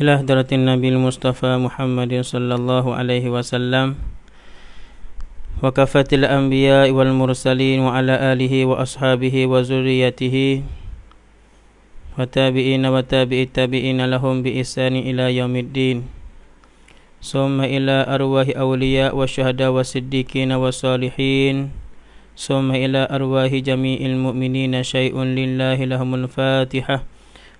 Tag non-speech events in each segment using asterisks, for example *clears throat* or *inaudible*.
إلى هدرة النبي المصطفى محمد صلى الله عليه وسلم وكفة الأنبياء والمرسلين وعلى آله وأصحابه وزريته وتابعين وتابع التابعين لهم بإحسان إلى يوم الدين ثم إلى أرواح أولياء والشهداء والصديقين والصالحين ثم إلى أرواح جميع المؤمنين شيء لله لهم الفاتحة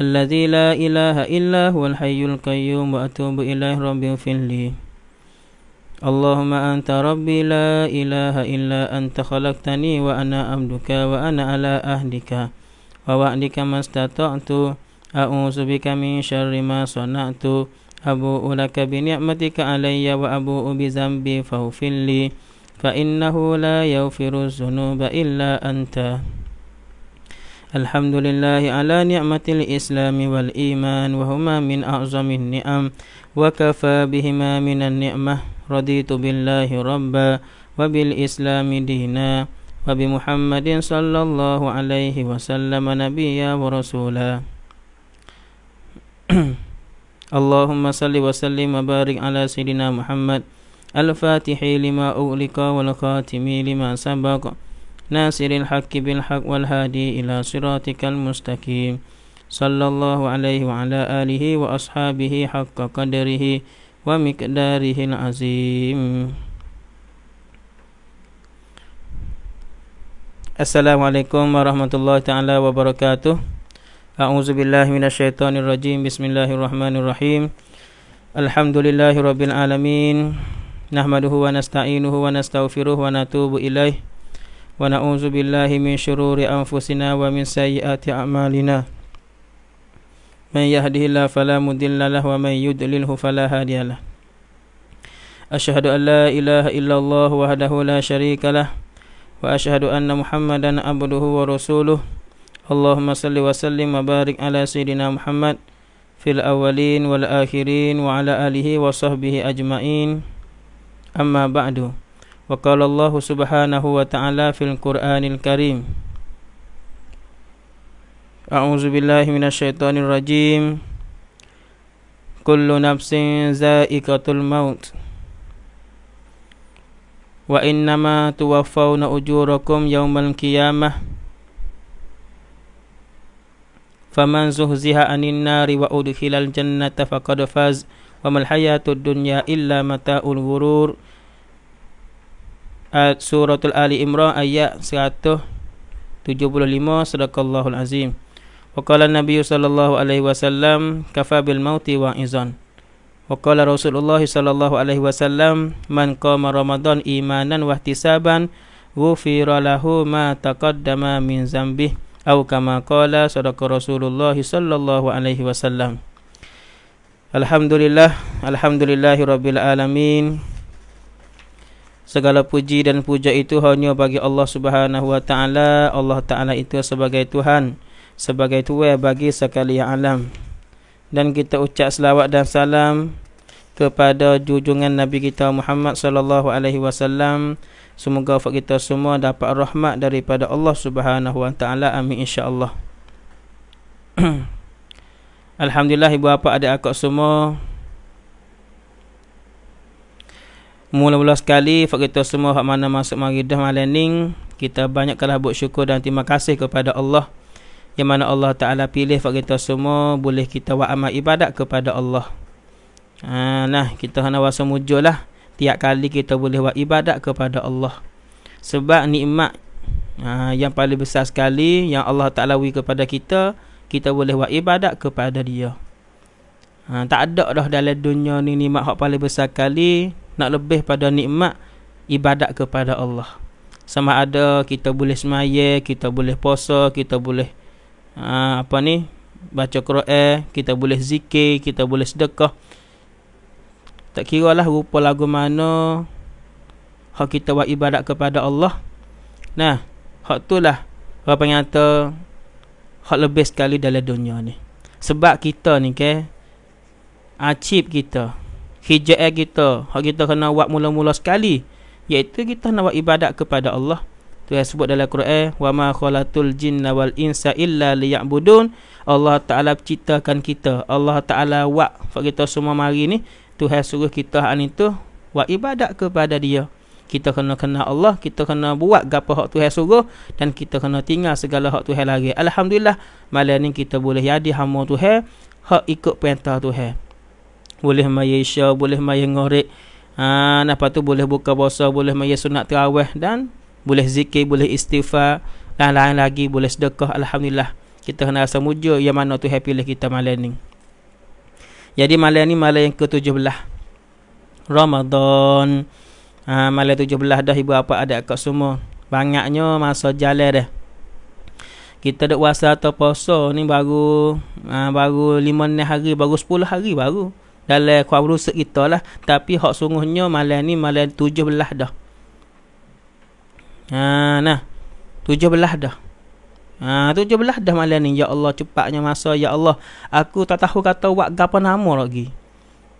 الذي لا إله إلا هو الحي القيوم وأتوب إليه ربي اغفر لي اللهم أنت ربي لا إله إلا أنت خلقتني وأنا عبدك وأنا على أهلك ووعدك ما استطعت أعوذ بك من شر ما صنعت أبوء لك بنعمتك علي وأبوء بذنبي فاغفر لي فإنه لا يغفر الذنوب إلا أنت الحمد لله على نعمة الإسلام والإيمان وهما من أعظم النعم وكفى بهما من النعمة رضيت بالله ربا وبالإسلام دينا وبمحمد صلى الله عليه وسلم نبيا ورسولا اللهم صل وسلم وبارك على سيدنا محمد الفاتح لما أغلق والخاتم لما سبق ناصر الحق بالحق والهادي إلى صراطك المستقيم صلى الله عليه وعلى آله وأصحابه حق قدره ومقداره العظيم السلام عليكم ورحمة الله تعالى وبركاته أعوذ بالله من الشيطان الرجيم بسم الله الرحمن الرحيم الحمد لله رب العالمين نحمده ونستعينه ونستغفره ونتوب إليه ونعوذ بالله من شرور أنفسنا ومن سيئات أعمالنا من يهده الله فلا مضل له ومن يضلله فلا هادي له أشهد أن لا إله إلا الله وحده لا شريك له وأشهد أن محمدا عبده ورسوله اللهم صل وسلم وبارك على سيدنا محمد في الأولين والآخرين وعلى آله وصحبه أجمعين أما بعد وقال الله سبحانه وتعالى في القرآن الكريم أعوذ بالله من الشيطان الرجيم كل نفس زائقة الموت وإنما توفون أجوركم يوم القيامة فمن زهزها عن النار وأدخل الجنة فقد فاز وما الحياة الدنيا إلا متاع الغرور suratul ali imran ayat 175 sadaqallahul azim wa qala nabiy sallallahu alaihi wasallam kafa mauti wa izan wa qala rasulullah sallallahu alaihi wasallam man qama ramadan imanan wa ihtisaban ghufira lahu ma taqaddama min zambi au kama qala sadaqa rasulullah sallallahu alaihi wasallam alhamdulillah alhamdulillahirabbil alamin Segala puji dan puja itu hanya bagi Allah Subhanahu wa taala. Allah taala itu sebagai Tuhan, sebagai Tuhan bagi sekalian alam. Dan kita ucap selawat dan salam kepada jujungan Nabi kita Muhammad sallallahu alaihi wasallam. Semoga fak kita semua dapat rahmat daripada Allah Subhanahu wa taala. Amin insya-Allah. *clears throat* Alhamdulillah ibu bapa ada akak semua mula-mula sekali kita semua hak mana masuk maghidah malam ni kita banyaklah buat syukur dan terima kasih kepada Allah yang mana Allah Ta'ala pilih buat kita semua boleh kita buat amal ibadat kepada Allah ha, nah kita hanya wasa mujur lah tiap kali kita boleh buat ibadat kepada Allah sebab nikmat ha, yang paling besar sekali yang Allah Ta'ala beri kepada kita kita boleh buat ibadat kepada dia Ha, tak ada dah dalam dunia ni nikmat hak paling besar kali nak lebih pada nikmat ibadat kepada Allah. Sama ada kita boleh semaya, kita boleh puasa, kita boleh aa, ah, apa ni? baca Quran, kita boleh zikir, kita boleh sedekah. Tak kira lah rupa lagu mana hak kita buat ibadat kepada Allah. Nah, hak tu lah orang penyata hak lebih sekali dalam dunia ni. Sebab kita ni ke okay? acip kita hijab eh kita hak kita kena buat mula-mula sekali iaitu kita nak buat ibadat kepada Allah tu yang sebut dalam Quran wa ma khalatul jinna wal insa illa liya'budun Allah Taala ciptakan kita Allah Taala buat hak kita semua mari ni Tuhan suruh kita hak ni tu buat ibadat kepada dia kita kena kena Allah kita kena buat gapo hak Tuhan suruh dan kita kena tinggal segala hak Tuhan lagi alhamdulillah malam ni kita boleh jadi hamba Tuhan hak ikut perintah Tuhan boleh maya isya boleh maya ngorek ha napa tu boleh buka puasa boleh maya sunat tarawih dan boleh zikir boleh istighfar dan lain lagi boleh sedekah alhamdulillah kita kena rasa muja yang mana tu happy lah kita malam ni jadi malam ni malam yang ke-17 Ramadan ha, Malam belah dah ibu apa ada kat semua Banyaknya masa jalan dah Kita dah wasa atau poso ni baru ha, Baru 5 hari baru 10 hari baru dalam kuah rusa kita lah tapi hak sungguhnya malam ni malam tujuh belah dah Haa nah tujuh belah dah Haa tujuh belah dah malam ni ya Allah cepatnya masa ya Allah aku tak tahu kata buat apa nama lagi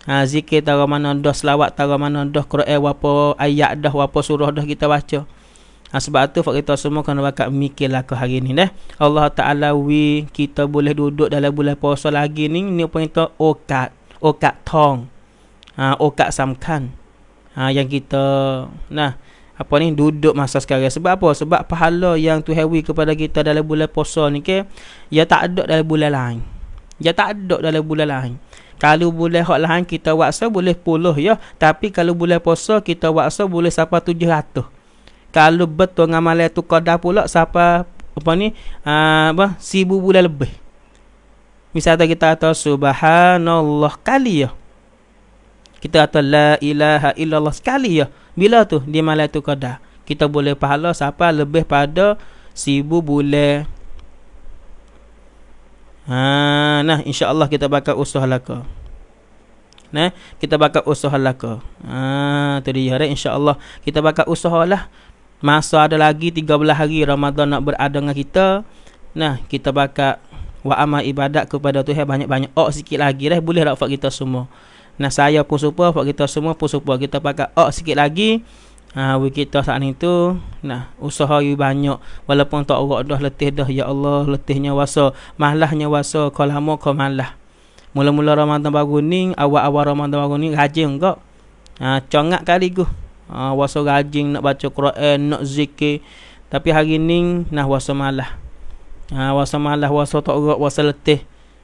Ha, zikir tahu mana dah selawat tahu mana dah Quran apa ayat dah apa surah dah kita baca ha, sebab tu fak kita semua kena bakat mikirlah ke hari ni dah Allah taala wi kita boleh duduk dalam bulan puasa lagi ni ni pun kita okat oh, okat tong ha, okat samkan ha, yang kita nah apa ni duduk masa sekarang sebab apa sebab pahala yang tuhewi kepada kita dalam bulan puasa ni ke ya tak ada dalam bulan lain ya tak ada dalam bulan lain kalau bulan hak lain kita waksa boleh puluh ya tapi kalau bulan puasa kita waksa boleh sampai tujuh ratus kalau betul ngamal tu kadar pula sampai apa ni uh, apa sibu bulan lebih Misalnya kita kata subhanallah kali ya. Kita kata la ilaha illallah sekali ya. Bila tu di malam tu kada. Kita boleh pahala siapa lebih pada si bu boleh. Ha, nah insyaallah kita bakal usah laka. Nah, kita bakal usah laka. Ha, tu dia re insyaallah kita bakal usah lah. Masa ada lagi 13 hari Ramadan nak berada dengan kita. Nah, kita bakal wa amal ibadat kepada Tuhan banyak-banyak Oh, sikit lagi dah boleh lah kita semua nah saya pun serupa buat kita semua pun serupa kita pakai Oh, sikit lagi ha uh, kita saat itu nah usaha you banyak walaupun tak ok dah letih dah ya Allah letihnya wasa malahnya wasa kau lama kau malah mula-mula Ramadan baru ni awal-awal Ramadan baru ni rajin enggak ha congak kali gua ha uh, wasa rajin nak baca Quran nak zikir tapi hari ni nah wasa malah ha wasa malah wasa tak gerak wasa letih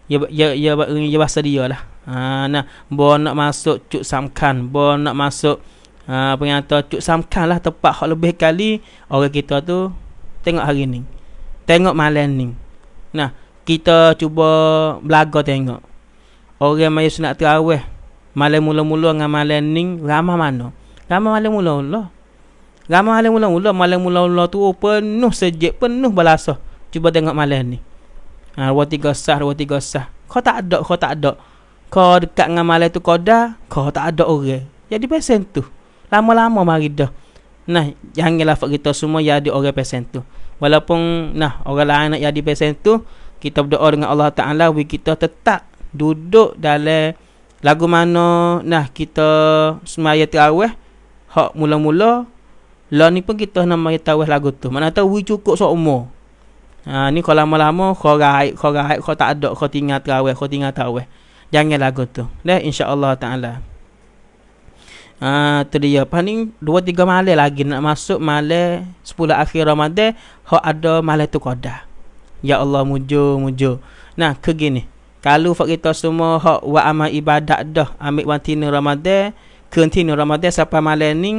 ya ya ya ya bahasa dia lah ha nah bo nak masuk cuk samkan bo nak masuk ha pengata cuk samkan lah tempat hak lebih kali orang kita tu tengok hari ni tengok malam ni nah kita cuba belaga tengok orang mayus nak terawih malam mula-mula dengan malam ni ramah mana ramah malam mula-mula ramah malam mula-mula malam mula-mula tu penuh sejak penuh balasah Cuba tengok malam ni. Ha, dua tiga sah, dua tiga sah. Kau tak ada, kau tak ada. Kau dekat dengan malam tu kau dah, kau tak ada orang. Jadi pesen tu. Lama-lama mari dah. Nah, jangan lafak kita semua ya di orang pesen tu. Walaupun nah orang lain nak jadi pesen tu, kita berdoa dengan Allah Taala we kita tetap duduk dalam lagu mana? nah kita semaya tarawih hak mula-mula lah ni pun kita nama tarawih lagu tu. Mana tahu we cukup sok umur. Ha, ni kalau lama-lama kau gaib, kau gaib, kau tak ada, kau tinggal terawih, kau tinggal terawih. Jangan lagu tu. Dah insya-Allah taala. Ha, tu dia. Paling 2 3 malam lagi nak masuk malam 10 akhir Ramadan, kau ada malam tu qada. Ya Allah mujur mujur. Nah, ke gini. Kalau fak kita semua hak buat amal ibadat dah, ambil wantina Ramadan, kentina Ramadan sampai malam ni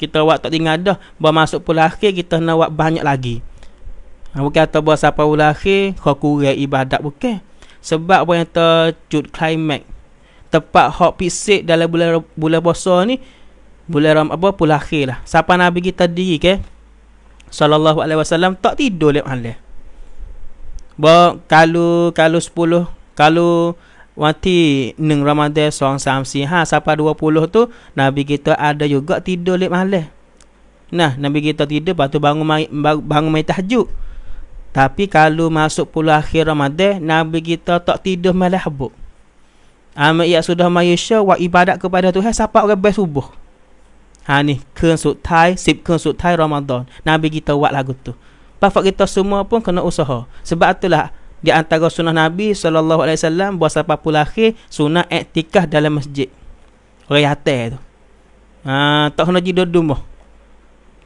kita buat tak tinggal dah. Bermasuk pula akhir kita nak buat banyak lagi. Bukan atau buat apa bulan akhir Kau kurang ibadat bukan Sebab apa yang tercut climax Tepat hot pisik dalam bulan bulan bosa ni Bulan ram apa pula akhir lah Siapa Nabi kita diri ke Sallallahu alaihi wasallam tak tidur lep halal Bok kalau kalau sepuluh Kalau Wati Neng Ramadhan Soang samsi Ha siapa dua puluh tu Nabi kita ada juga tidur lep halal Nah Nabi kita tidur Lepas tu bangun, bangun main tahjud tapi kalau masuk pula akhir Ramadan, Nabi kita tak tidur malah habuk. Amal ah, ia ya sudah mayusya wa ibadat kepada Tuhan siapa orang bes subuh. Ha ni, kun sut sip kun sut Ramadan. Nabi kita buat lagu tu. Bapak kita semua pun kena usaha. Sebab itulah di antara sunnah Nabi saw. alaihi wasallam buat sapa pula akhir sunnah etikah dalam masjid. Orang yatai tu. Ha, tak kena jidur dumuh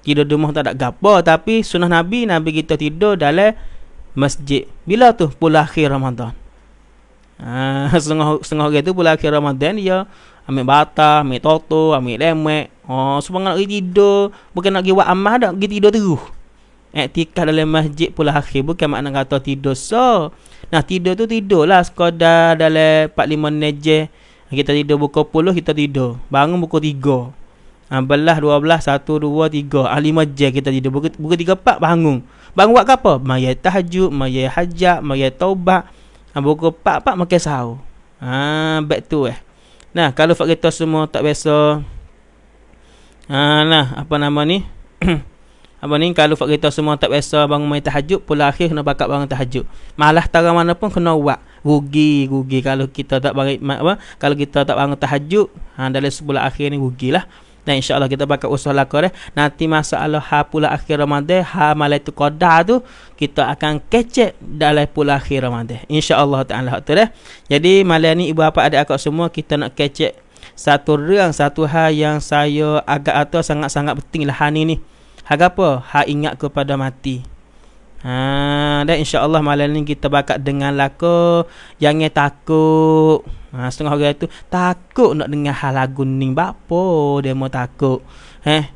tidur di rumah tak ada gapo tapi sunnah nabi nabi kita tidur dalam masjid bila tu pula akhir Ramadan ah *laughs* setengah setengah hari pula akhir Ramadan dia ambil bata ambil toto ambil lemek oh ha, supaya nak tidur bukan nak pergi buat dah dak pergi tidur terus Etikah dalam masjid pula akhir bukan nak kata tidur so nah tidur tu tidur lah sekadar dalam pak lima nejeh kita tidur buku puluh kita tidur bangun buku tiga ha, belah 12 1 2 3 ahli majlis kita tidur buka, buka 3 4 bangun bangun buat apa maya tahajud maya hajat maya taubat ha, ah, buka 4 4 makan sahur ha back tu eh nah kalau fak kita semua tak biasa ha nah apa nama ni *clears throat* apa ni kalau fak kita semua tak biasa bangun maya tahajud pula akhir kena bakat bangun tahajud malah tak mana pun kena buat rugi rugi kalau kita tak bangun apa kalau kita tak bangun tahajud ha dalam sebulan akhir ni rugilah lah dan insyaallah kita bakal usah laka deh nanti masalah ha pula akhir ramadan ha malai tu qadar tu kita akan kecek dalam pula akhir ramadan insyaallah taala tu deh jadi malam ni ibu bapa ada akak semua kita nak kecek satu reang satu hal yang saya agak atau sangat-sangat penting lah hari ni Harga apa? Ha ingat kepada mati. Ha, dan insya-Allah malam ni kita bakat dengan laku yang takut. Ha, setengah orang tu takut nak dengar hal lagu ni. Bapa dia mau takut. Heh.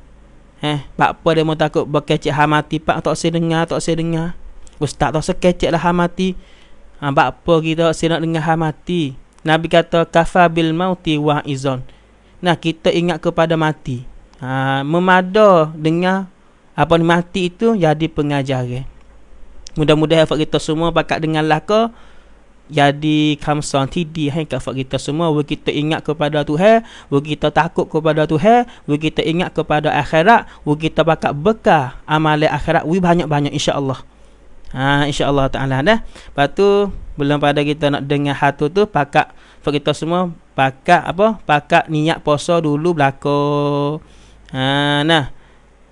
Heh, bapa dia mau takut berkecik hal mati pak tak saya dengar, tak saya dengar. Ustaz tak saya kecik lah hal mati. Ha, bapa kita saya nak dengar hal mati. Nabi kata kafa bil mauti wa izon. Nah, kita ingat kepada mati. Ha, memada dengar apa mati itu jadi pengajaran. Mudah-mudahan kita semua bakat dengar lah ke jadi kamsan tidi hai eh, kafat kita semua we kita ingat kepada Tuhan we kita takut kepada Tuhan we kita ingat kepada akhirat we kita bakat bekal amal akhirat we banyak-banyak insyaallah ha insyaallah taala dah patu belum pada kita nak dengar hatu tu pakak fak kita semua pakak apa pakak niat puasa dulu belako ha nah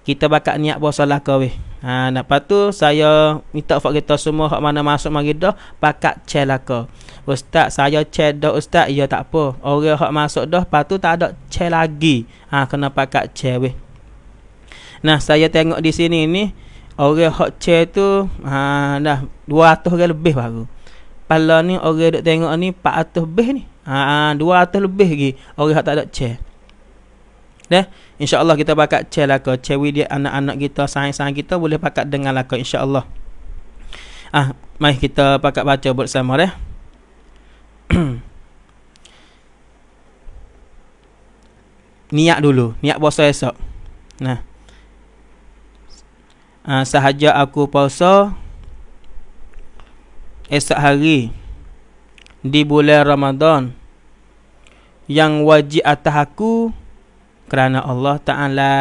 kita bakat niat puasa lah kau weh Ha, nak patu saya minta fak kita semua hak mana masuk mari dah pakat celaka. Ustaz, saya cek dah ustaz, ya tak apa. Orang hak masuk dah, patu tak ada cek lagi. Ha, kena pakat cek weh. Nah, saya tengok di sini ni orang hak cek tu ha dah 200 orang lebih baru. Pala ni orang dok tengok ni 400 lebih ni. Ha, 200 ha, lebih lagi orang hak tak ada cek. Nah, insya-Allah kita pakat chat lah cewi dia anak-anak kita, sayang-sayang kita boleh pakat dengar lah insya-Allah. Ah, mai kita pakat baca bersama deh. *clears throat* niat dulu, niat puasa esok. Nah. Ah, sahaja aku puasa esok hari di bulan Ramadan yang wajib atas aku kerana Allah Ta'ala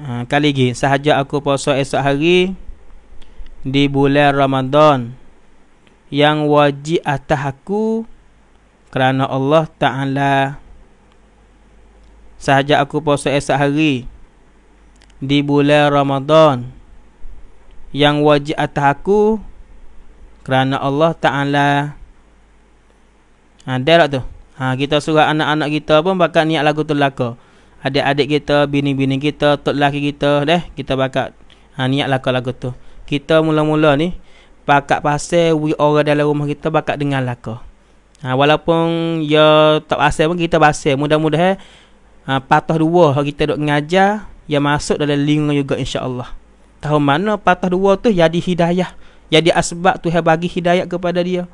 ha, Kali lagi Sahaja aku puasa esok hari Di bulan Ramadan Yang wajib atas aku Kerana Allah Ta'ala Sahaja aku puasa esok hari Di bulan Ramadan Yang wajib atas aku Kerana Allah Ta'ala Ada ha, tak lah tu? Ha, kita suruh anak-anak kita pun bakal niat lagu tu laka. Adik-adik kita, bini-bini kita, tok laki kita, deh, kita bakal ha, niat laka lagu tu. Kita mula-mula ni, bakal pasal we orang dalam rumah kita bakal dengar laka. Ha, walaupun ya tak pasal pun kita pasal. Mudah-mudahan eh, ha, patah dua kita dok ngajar yang masuk dalam lingkungan juga insya Allah. Tahu mana patah dua tu jadi hidayah. Jadi asbab tu bagi hidayah kepada dia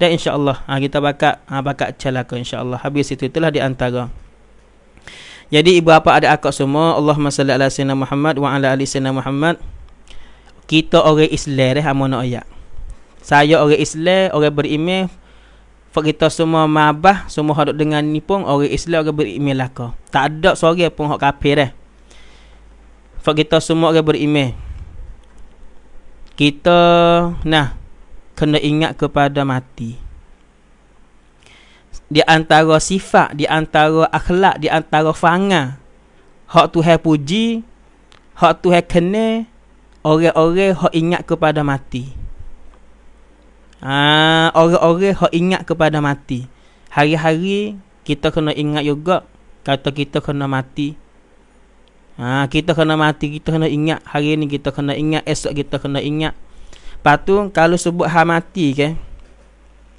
dan insya-Allah ha, kita bakat ha, bakat celaka insya-Allah habis itu telah diantara jadi ibu apa ada akak semua Allahumma salli ala sayyidina Muhammad wa ala ali sayyidina Muhammad kita orang Islam eh amono ayat saya orang Islam orang berime. Fak kita semua mabah, semua hadut dengan ni pun orang Islam orang beriman lah kau. Tak ada seorang pun hak kafir eh. Fak kita semua orang berime. Kita nah kena ingat kepada mati. Di antara sifat, di antara akhlak, di antara fanga. Hak tu hai puji, hak tu hai kena, orang-orang hak ingat kepada mati. Ah, ha, orang-orang hak ingat kepada mati. Hari-hari kita kena ingat juga kata kita kena mati. Ah, ha, kita kena mati, kita kena ingat hari ini kita kena ingat, esok kita kena ingat. Lepas tu kalau sebut ha mati ke.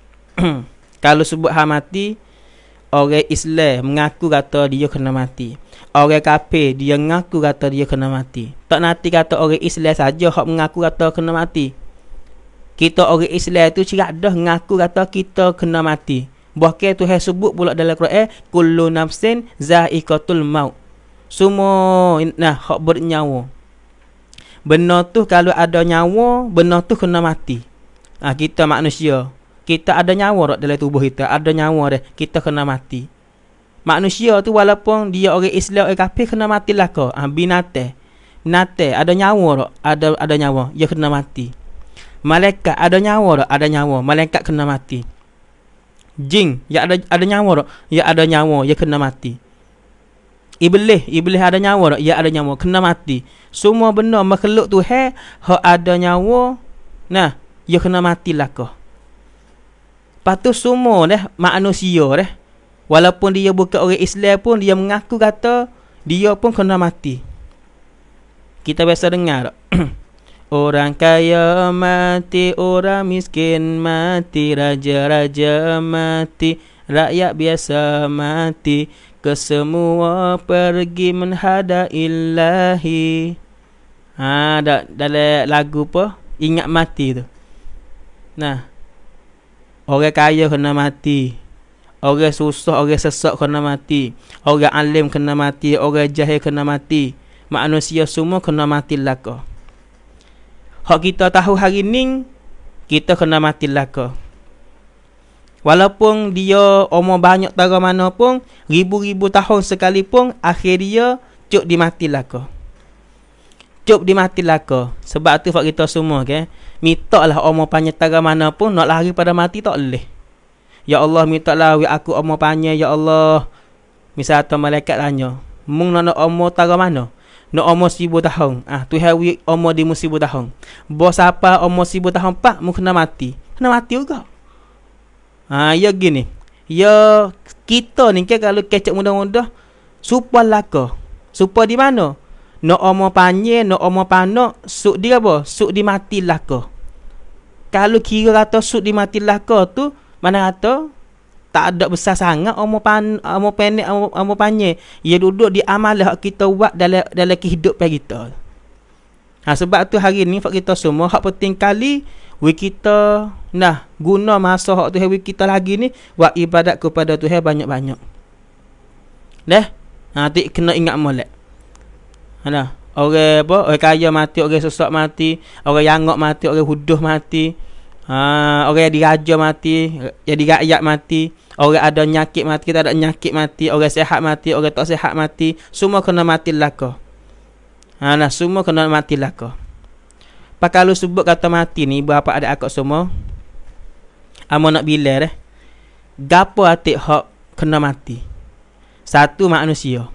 *clears throat* kalau sebut ha mati orang Islam mengaku kata dia kena mati. Orang kafir dia mengaku kata dia kena mati. Tak nanti kata orang Islam saja hak mengaku kata kena mati. Kita orang Islam tu cirak dah mengaku kata kita kena mati. Bahkan tu hai sebut pula dalam Quran kullu nafsin za'iqatul maut. Semua nah hak bernyawa. Benar tu kalau ada nyawa, benar tu kena mati. Ha, kita manusia, kita ada nyawa dok dalam tubuh kita, ada nyawa dia, kita kena mati. Manusia tu walaupun dia orang Islam orang kafir kena matilah ke. Ha, binate. Nate ada nyawa dok, ada ada nyawa, dia kena mati. Malaikat ada nyawa dok, ada nyawa, malaikat kena mati. Jin, ya ada ada nyawa dok, ya ada nyawa, dia ya kena mati iblis iblis ada nyawa tak ya ada nyawa kena mati semua benda makhluk tu he ha ada nyawa nah ya kena mati lah kah patut semua deh manusia deh walaupun dia bukan orang Islam pun dia mengaku kata dia pun kena mati kita biasa dengar tak *clears throat* Orang kaya mati, orang miskin mati, raja-raja mati, rakyat biasa mati, kesemua pergi menghadap Illahi. ha dak dalam lagu apa ingat mati tu nah orang kaya kena mati orang susah orang sesak kena mati orang alim kena mati orang jahil kena mati manusia semua kena mati lakah hak kita tahu hari ni kita kena mati lakah Walaupun dia umur banyak tahun mana pun, ribu-ribu tahun sekalipun, akhir dia cuk dimatilah ko, Cuk dimatilah ko Sebab tu buat kita semua, okay? Minta lah umur panjang tahun mana pun, nak lari pada mati tak boleh. Ya Allah, minta lah aku umur panjang, Ya Allah. Misal tu malaikat tanya, Mung nak nak umur tahun mana? Nak umur sibu tahun. Ah, tu hari umur di musibu tahun. Bos apa umur sibu tahun, Pak? mungkin kena mati. Kena mati juga. Ha ya gini. Ya kita ni kan kalau kecek muda-muda supa laka. Supa di mana? No omo panye, no omo pano, suk di apa? Suk di mati laka. Kalau kira kata suk di mati laka tu mana kata tak ada besar sangat omo pan omo pendek omo panye. Ya duduk di amalah kita buat dalam dalam kehidupan kita. Ha, sebab tu hari ni hak kita semua hak penting kali we kita nah guna masa hak Tuhan kita lagi ni buat ibadat kepada Tuhan banyak-banyak. Dah. Ha tik kena ingat molek. Ana ha, orang apa orang kaya mati orang sesak mati orang yang ngok mati orang huduh mati ha orang yang diraja mati jadi rakyat mati orang ada nyakit mati kita ada nyakit mati orang sehat mati orang tak sehat mati semua kena mati lah kau Ha nah semua kena mati lah ko. Pakai lu sebut kata mati ni berapa ada aku semua? Amo ah, nak bila dah. Eh? Gapo atik hak kena mati? Satu manusia.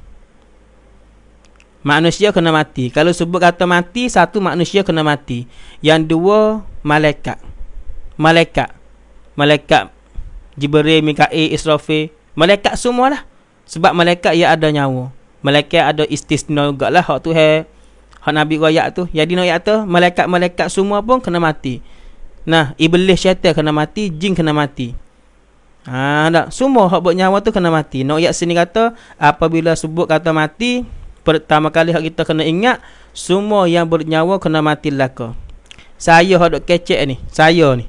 Manusia kena mati. Kalau sebut kata mati, satu manusia kena mati. Yang dua, malaikat. Malaikat. Malaikat Jibril, Mikael, Israfil. Malaikat semualah. Sebab malaikat ia ada nyawa. Malaikat ada istisna juga lah. Hak tu hai hak nabi royak tu jadi nak tu, malaikat-malaikat semua pun kena mati nah iblis syaitan kena mati jin kena mati ha dak semua hak buat nyawa tu kena mati nak ayat sini kata apabila sebut kata mati pertama kali hak kita kena ingat semua yang bernyawa kena mati laka saya hak dok kecek ni saya ni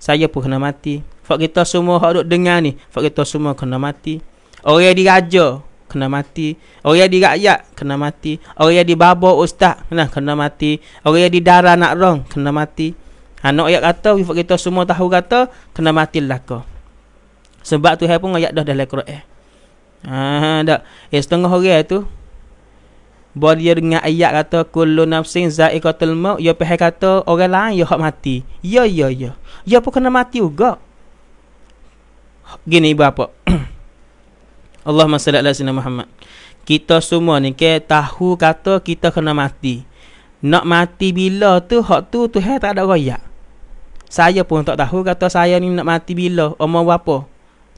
saya pun kena mati Fak kita semua hak dok dengar ni Fak kita semua kena mati Orang yang diraja kena mati. Orang yang di rakyat kena mati. Orang yang di babo ustaz kena kena mati. Orang yang di darah nak rong kena mati. Anak ha, ayat kata wifat kita semua tahu kata kena mati laka. Sebab tu hai pun ayat dah dalam Quran. Ah dak. Eh setengah orang tu Buat dengan ayat kata Kullu nafsin za'iqatul maut Ya pihak kata orang lain ya hak mati Ya ya ya Ya pun kena mati juga Gini ibu apa *clears throat* Allah salli ala sayyidina Muhammad. Kita semua ni ke tahu kata kita kena mati. Nak mati bila tu hak tu Tuhan tak ada royak. Saya pun tak tahu kata saya ni nak mati bila, umur berapa.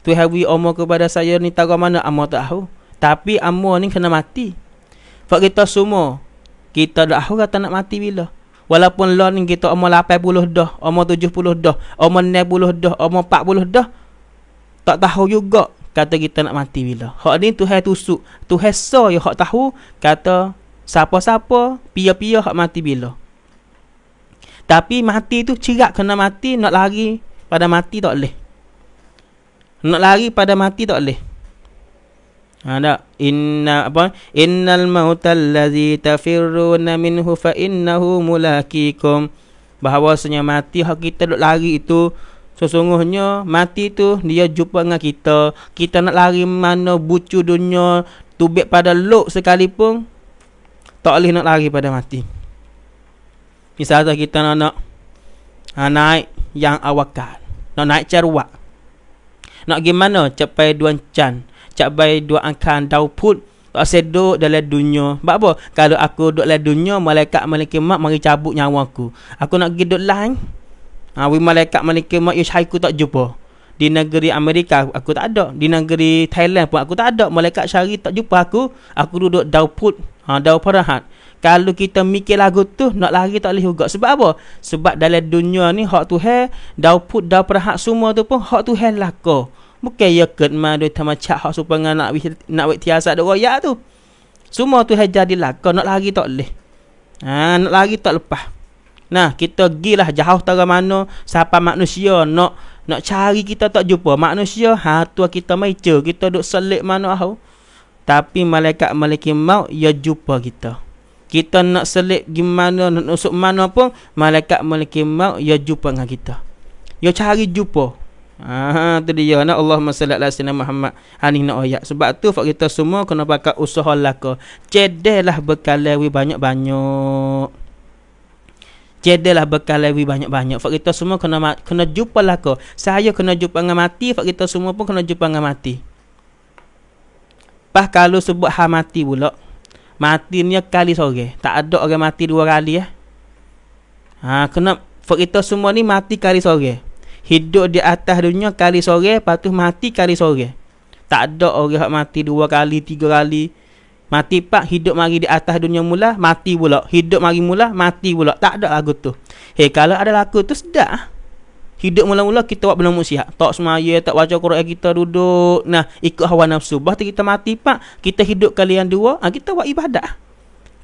Tuhan bagi umur kepada saya ni tak mana amo tak tahu. Tapi amo ni kena mati. Sebab kita semua kita dah tahu kata nak mati bila. Walaupun lah ni kita umur 80 dah, umur 70 dah, umur 90 dah, umur 40 dah. Tak tahu juga kata kita nak mati bila. Hak ni Tuhan tusuk. Tuhan so ya hak tahu kata siapa-siapa pia-pia hak mati bila. Tapi mati tu cirak kena mati nak lari pada mati tak boleh. Nak lari pada mati tak boleh. Ada ha, inna apa innal mautal ladzi tafirruna minhu fa innahu mulakikum bahwasanya mati hak kita nak lari itu Sesungguhnya mati tu dia jumpa dengan kita. Kita nak lari mana bucu dunia. Tubik pada luk sekalipun. Tak boleh nak lari pada mati. Misalnya kita nak, nak ha, naik yang awakal. Nak naik caruak. Nak gimana capai dua can. Capai dua angka. daun pun Tak seduk dalam dunia. Sebab apa? Kalau aku duduk dalam dunia, malaikat malaikat mak mari cabut nyawa aku. Aku nak pergi duduk lain ha, we malaikat malaikat mak yush haiku tak jumpa di negeri Amerika aku tak ada di negeri Thailand pun aku tak ada malaikat syari tak jumpa aku aku duduk dauput ha, daw perahat kalau kita mikir lagu tu nak lari tak boleh juga sebab apa sebab dalam dunia ni hak tu hai dauput daw perahat semua tu pun hak tu lah ko. bukan ya kat ma do tama cak hak supaya nak nak wit tiasa do royak tu semua tu hai ko nak lari tak boleh ha, nak lari tak lepas Nah, kita gilah jauh tara mana siapa manusia nak nak cari kita tak jumpa. Manusia ha tu kita mai kita duk selit mana ahu. Tapi malaikat malaikat mau ya jumpa kita. Kita nak selit gimana nak nusuk mana pun malaikat malaikat mau ya jumpa dengan kita. Ya cari jumpa. Ah tu dia nak Allahumma salli ala sayyidina Muhammad anih ha, nak ayat. Sebab tu fak kita semua kena pakai usaha laka. Cedahlah bekalai banyak-banyak jadilah bekal lewi banyak-banyak fak kita semua kena kena jumpa lah ko saya kena jumpa dengan mati fak kita semua pun kena jumpa dengan mati pas kalau sebut ha mati pula matinya kali sore tak ada orang mati dua kali ya. ha kena fak kita semua ni mati kali sore hidup di atas dunia kali sore patut mati kali sore tak ada orang mati dua kali tiga kali Mati pak hidup mari di atas dunia mula, mati pula. Hidup mari mula, mati pula. Tak ada lagu tu. Hei, kalau ada lagu tu sedap. Hidup mula-mula kita buat benda maksiat. Tak semaya, tak baca Quran kita duduk. Nah, ikut hawa nafsu. Bah kita mati pak, kita hidup kalian dua, ha, kita buat ibadah.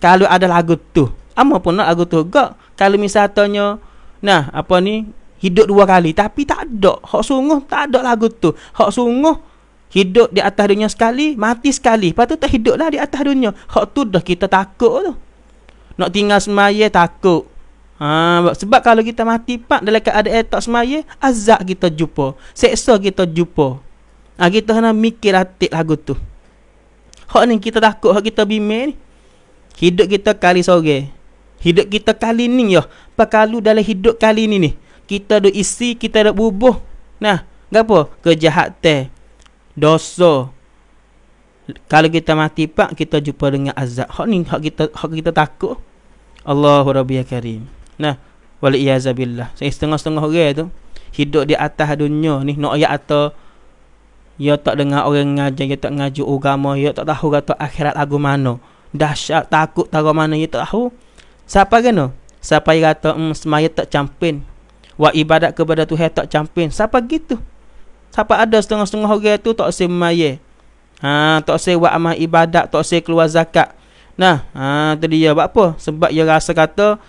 Kalau ada lagu tu. Apa pun nak lagu tu. Gak. Kalau misalnya, nah, apa ni, hidup dua kali. Tapi tak ada. Hak sungguh tak ada lagu tu. Hak sungguh, Hidup di atas dunia sekali, mati sekali. Lepas tu tak hidup lah di atas dunia. Hak tu dah kita takut tu. Nak tinggal semaya takut. Ha, sebab kalau kita mati pak dalam keadaan tak semaya, azab kita jumpa. Seksa kita jumpa. Ha, kita kena mikir atik lagu tu. Hak ni kita takut, hak kita bimbing ni. Hidup kita kali sore. Hidup kita kali ni ya. Pakalu dalam hidup kali ni ni. Kita ada isi, kita ada bubuh. Nah, apa? Kejahatan dosa kalau kita mati pak kita jumpa dengan azab hak ni hak kita hak kita takut Allahu rabbi ya karim nah wal iazabilah setengah-setengah orang tu hidup di atas dunia ni nak ayat atau ia ya tak dengar orang ngaji, ia ya tak ngaji agama, ia ya tak tahu kata akhirat lagu mana. Dahsyat, takut tahu mana, ia tak tahu. Siapa kena? Siapa yang kata, hmm, semaya tak campin. Wa ibadat kepada Tuhan tak campin. Siapa gitu? Siapa ada setengah-setengah orang tu tak sem maye. Ha, tak sem buat amal ibadat, tak sem keluar zakat. Nah, ha tu dia buat apa? Sebab dia rasa kata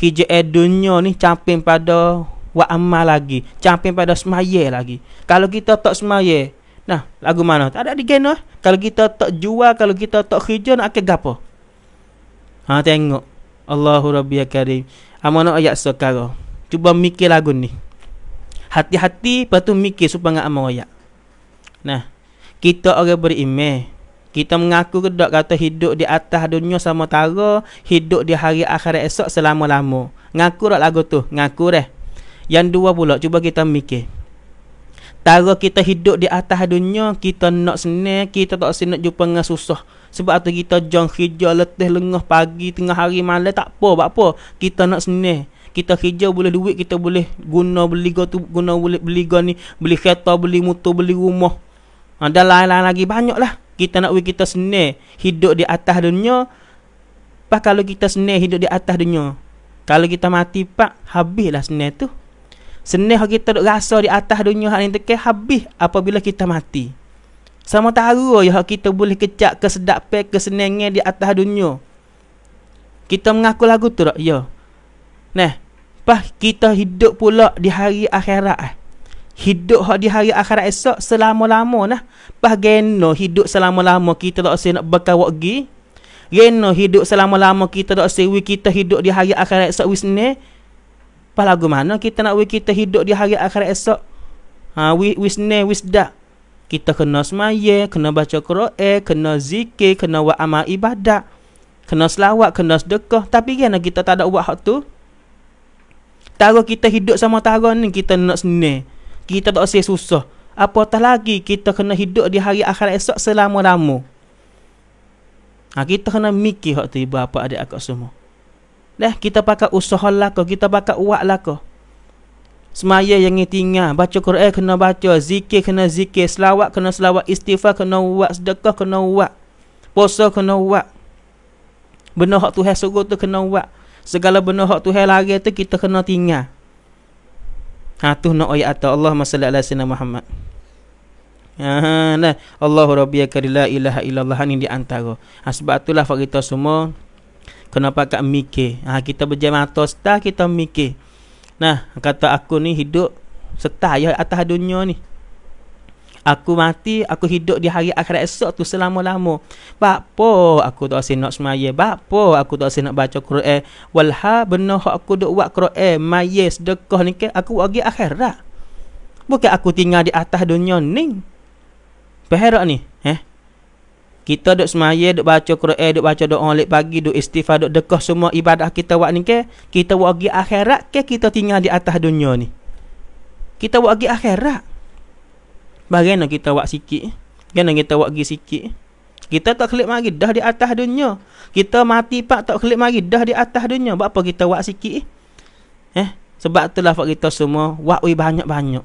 hijau eh, dunia ni camping pada buat amal lagi, camping pada semaya lagi. Kalau kita tak semaya, nah, lagu mana? Tak ada di gena. Eh? Kalau kita tak jual, kalau kita tak kerja nak ke gapo? Ha tengok. Allahu Rabbi Karim. Amana ayat sekarang. Cuba mikir lagu ni hati-hati lepas mikir supaya enggak amal royak. Nah, kita orang beriman, kita mengaku ke dak kata hidup di atas dunia sama tara, hidup di hari akhirat esok selama-lama. Ngaku dak lagu tu, ngaku deh. Yang dua pula cuba kita mikir. Tara kita hidup di atas dunia, kita nak senang, kita tak senang jumpa dengan susah. Sebab tu kita jong kerja letih lengah pagi, tengah hari malam tak apa, apa. Kita nak senang kita kerja boleh duit kita boleh guna beli go tu guna boleh beli go ni beli kereta beli motor beli rumah ha, dan lain-lain lagi banyaklah kita nak weh kita senang hidup di atas dunia pas kalau kita senang hidup di atas dunia kalau kita mati pak habislah senang tu senang kita duk rasa di atas dunia hak ni tekan habis apabila kita mati sama tahu ya kita boleh kecak kesedapan kesenangan di atas dunia kita mengaku lagu tu tak? Ya. Nah, Lepas kita hidup pula di hari akhirat eh. Hidup di hari akhirat esok selama-lama nah. Pas geno hidup selama-lama kita tak usah nak berkawak gi. Geno hidup selama-lama kita tak usah kita hidup di hari akhirat esok wis ni. Pas lagu mana kita nak wi kita hidup di hari akhirat esok. Ha wi wis ni wis Kita kena semaya, kena baca Quran, kena zikir, kena buat amal ibadat. Kena selawat, kena sedekah. Tapi kena kita tak ada buat hak tu. Tara kita hidup sama tara ni kita nak senang. Kita tak usah susah. Apatah lagi kita kena hidup di hari akhir esok selama-lama. Ha, kita kena mikir hak tu ibu apa adik aku semua. Dah kita pakai usaha lah ke, kita pakai uak lah ke. Semaya yang tinggal, baca Quran kena baca, zikir kena zikir, selawat kena selawat, istighfar kena uak, sedekah kena uak, puasa kena uak. Benar hak tu hasil tu kena uak segala benda hak Tuhan lari tu kita kena tinggal. Ha tu nak ayat atas Allah masalah ala sinar Muhammad. Ha, ha nah Allah rabbi ya la ilaha illallah ni di antara. Ha sebab itulah kita semua kenapa kat mikir. Ha kita berjemaah atas kita mikir. Nah kata aku ni hidup setah ya atas dunia ni aku mati aku hidup di hari akhirat esok tu selama-lama bakpo aku tak usah nak semaya bakpo aku tak usah nak baca Quran walha benar aku duk buat Quran maya sedekah ni ke aku buat akhirat bukan aku tinggal di atas dunia ni perak ni eh kita duk semaya, duk baca Quran, duk baca doa lep pagi, duk istighfar, duk dekah semua ibadah kita buat ni ke? Kita buat lagi akhirat ke kita tinggal di atas dunia ni? Kita buat lagi akhirat. Bagaimana nak kita buat sikit? Bagaimana kita buat pergi sikit? Kita tak kelip mari dah di atas dunia. Kita mati pak tak kelip mari dah di atas dunia. Buat apa kita buat sikit? Eh, sebab itulah pak kita semua buat wi banyak-banyak.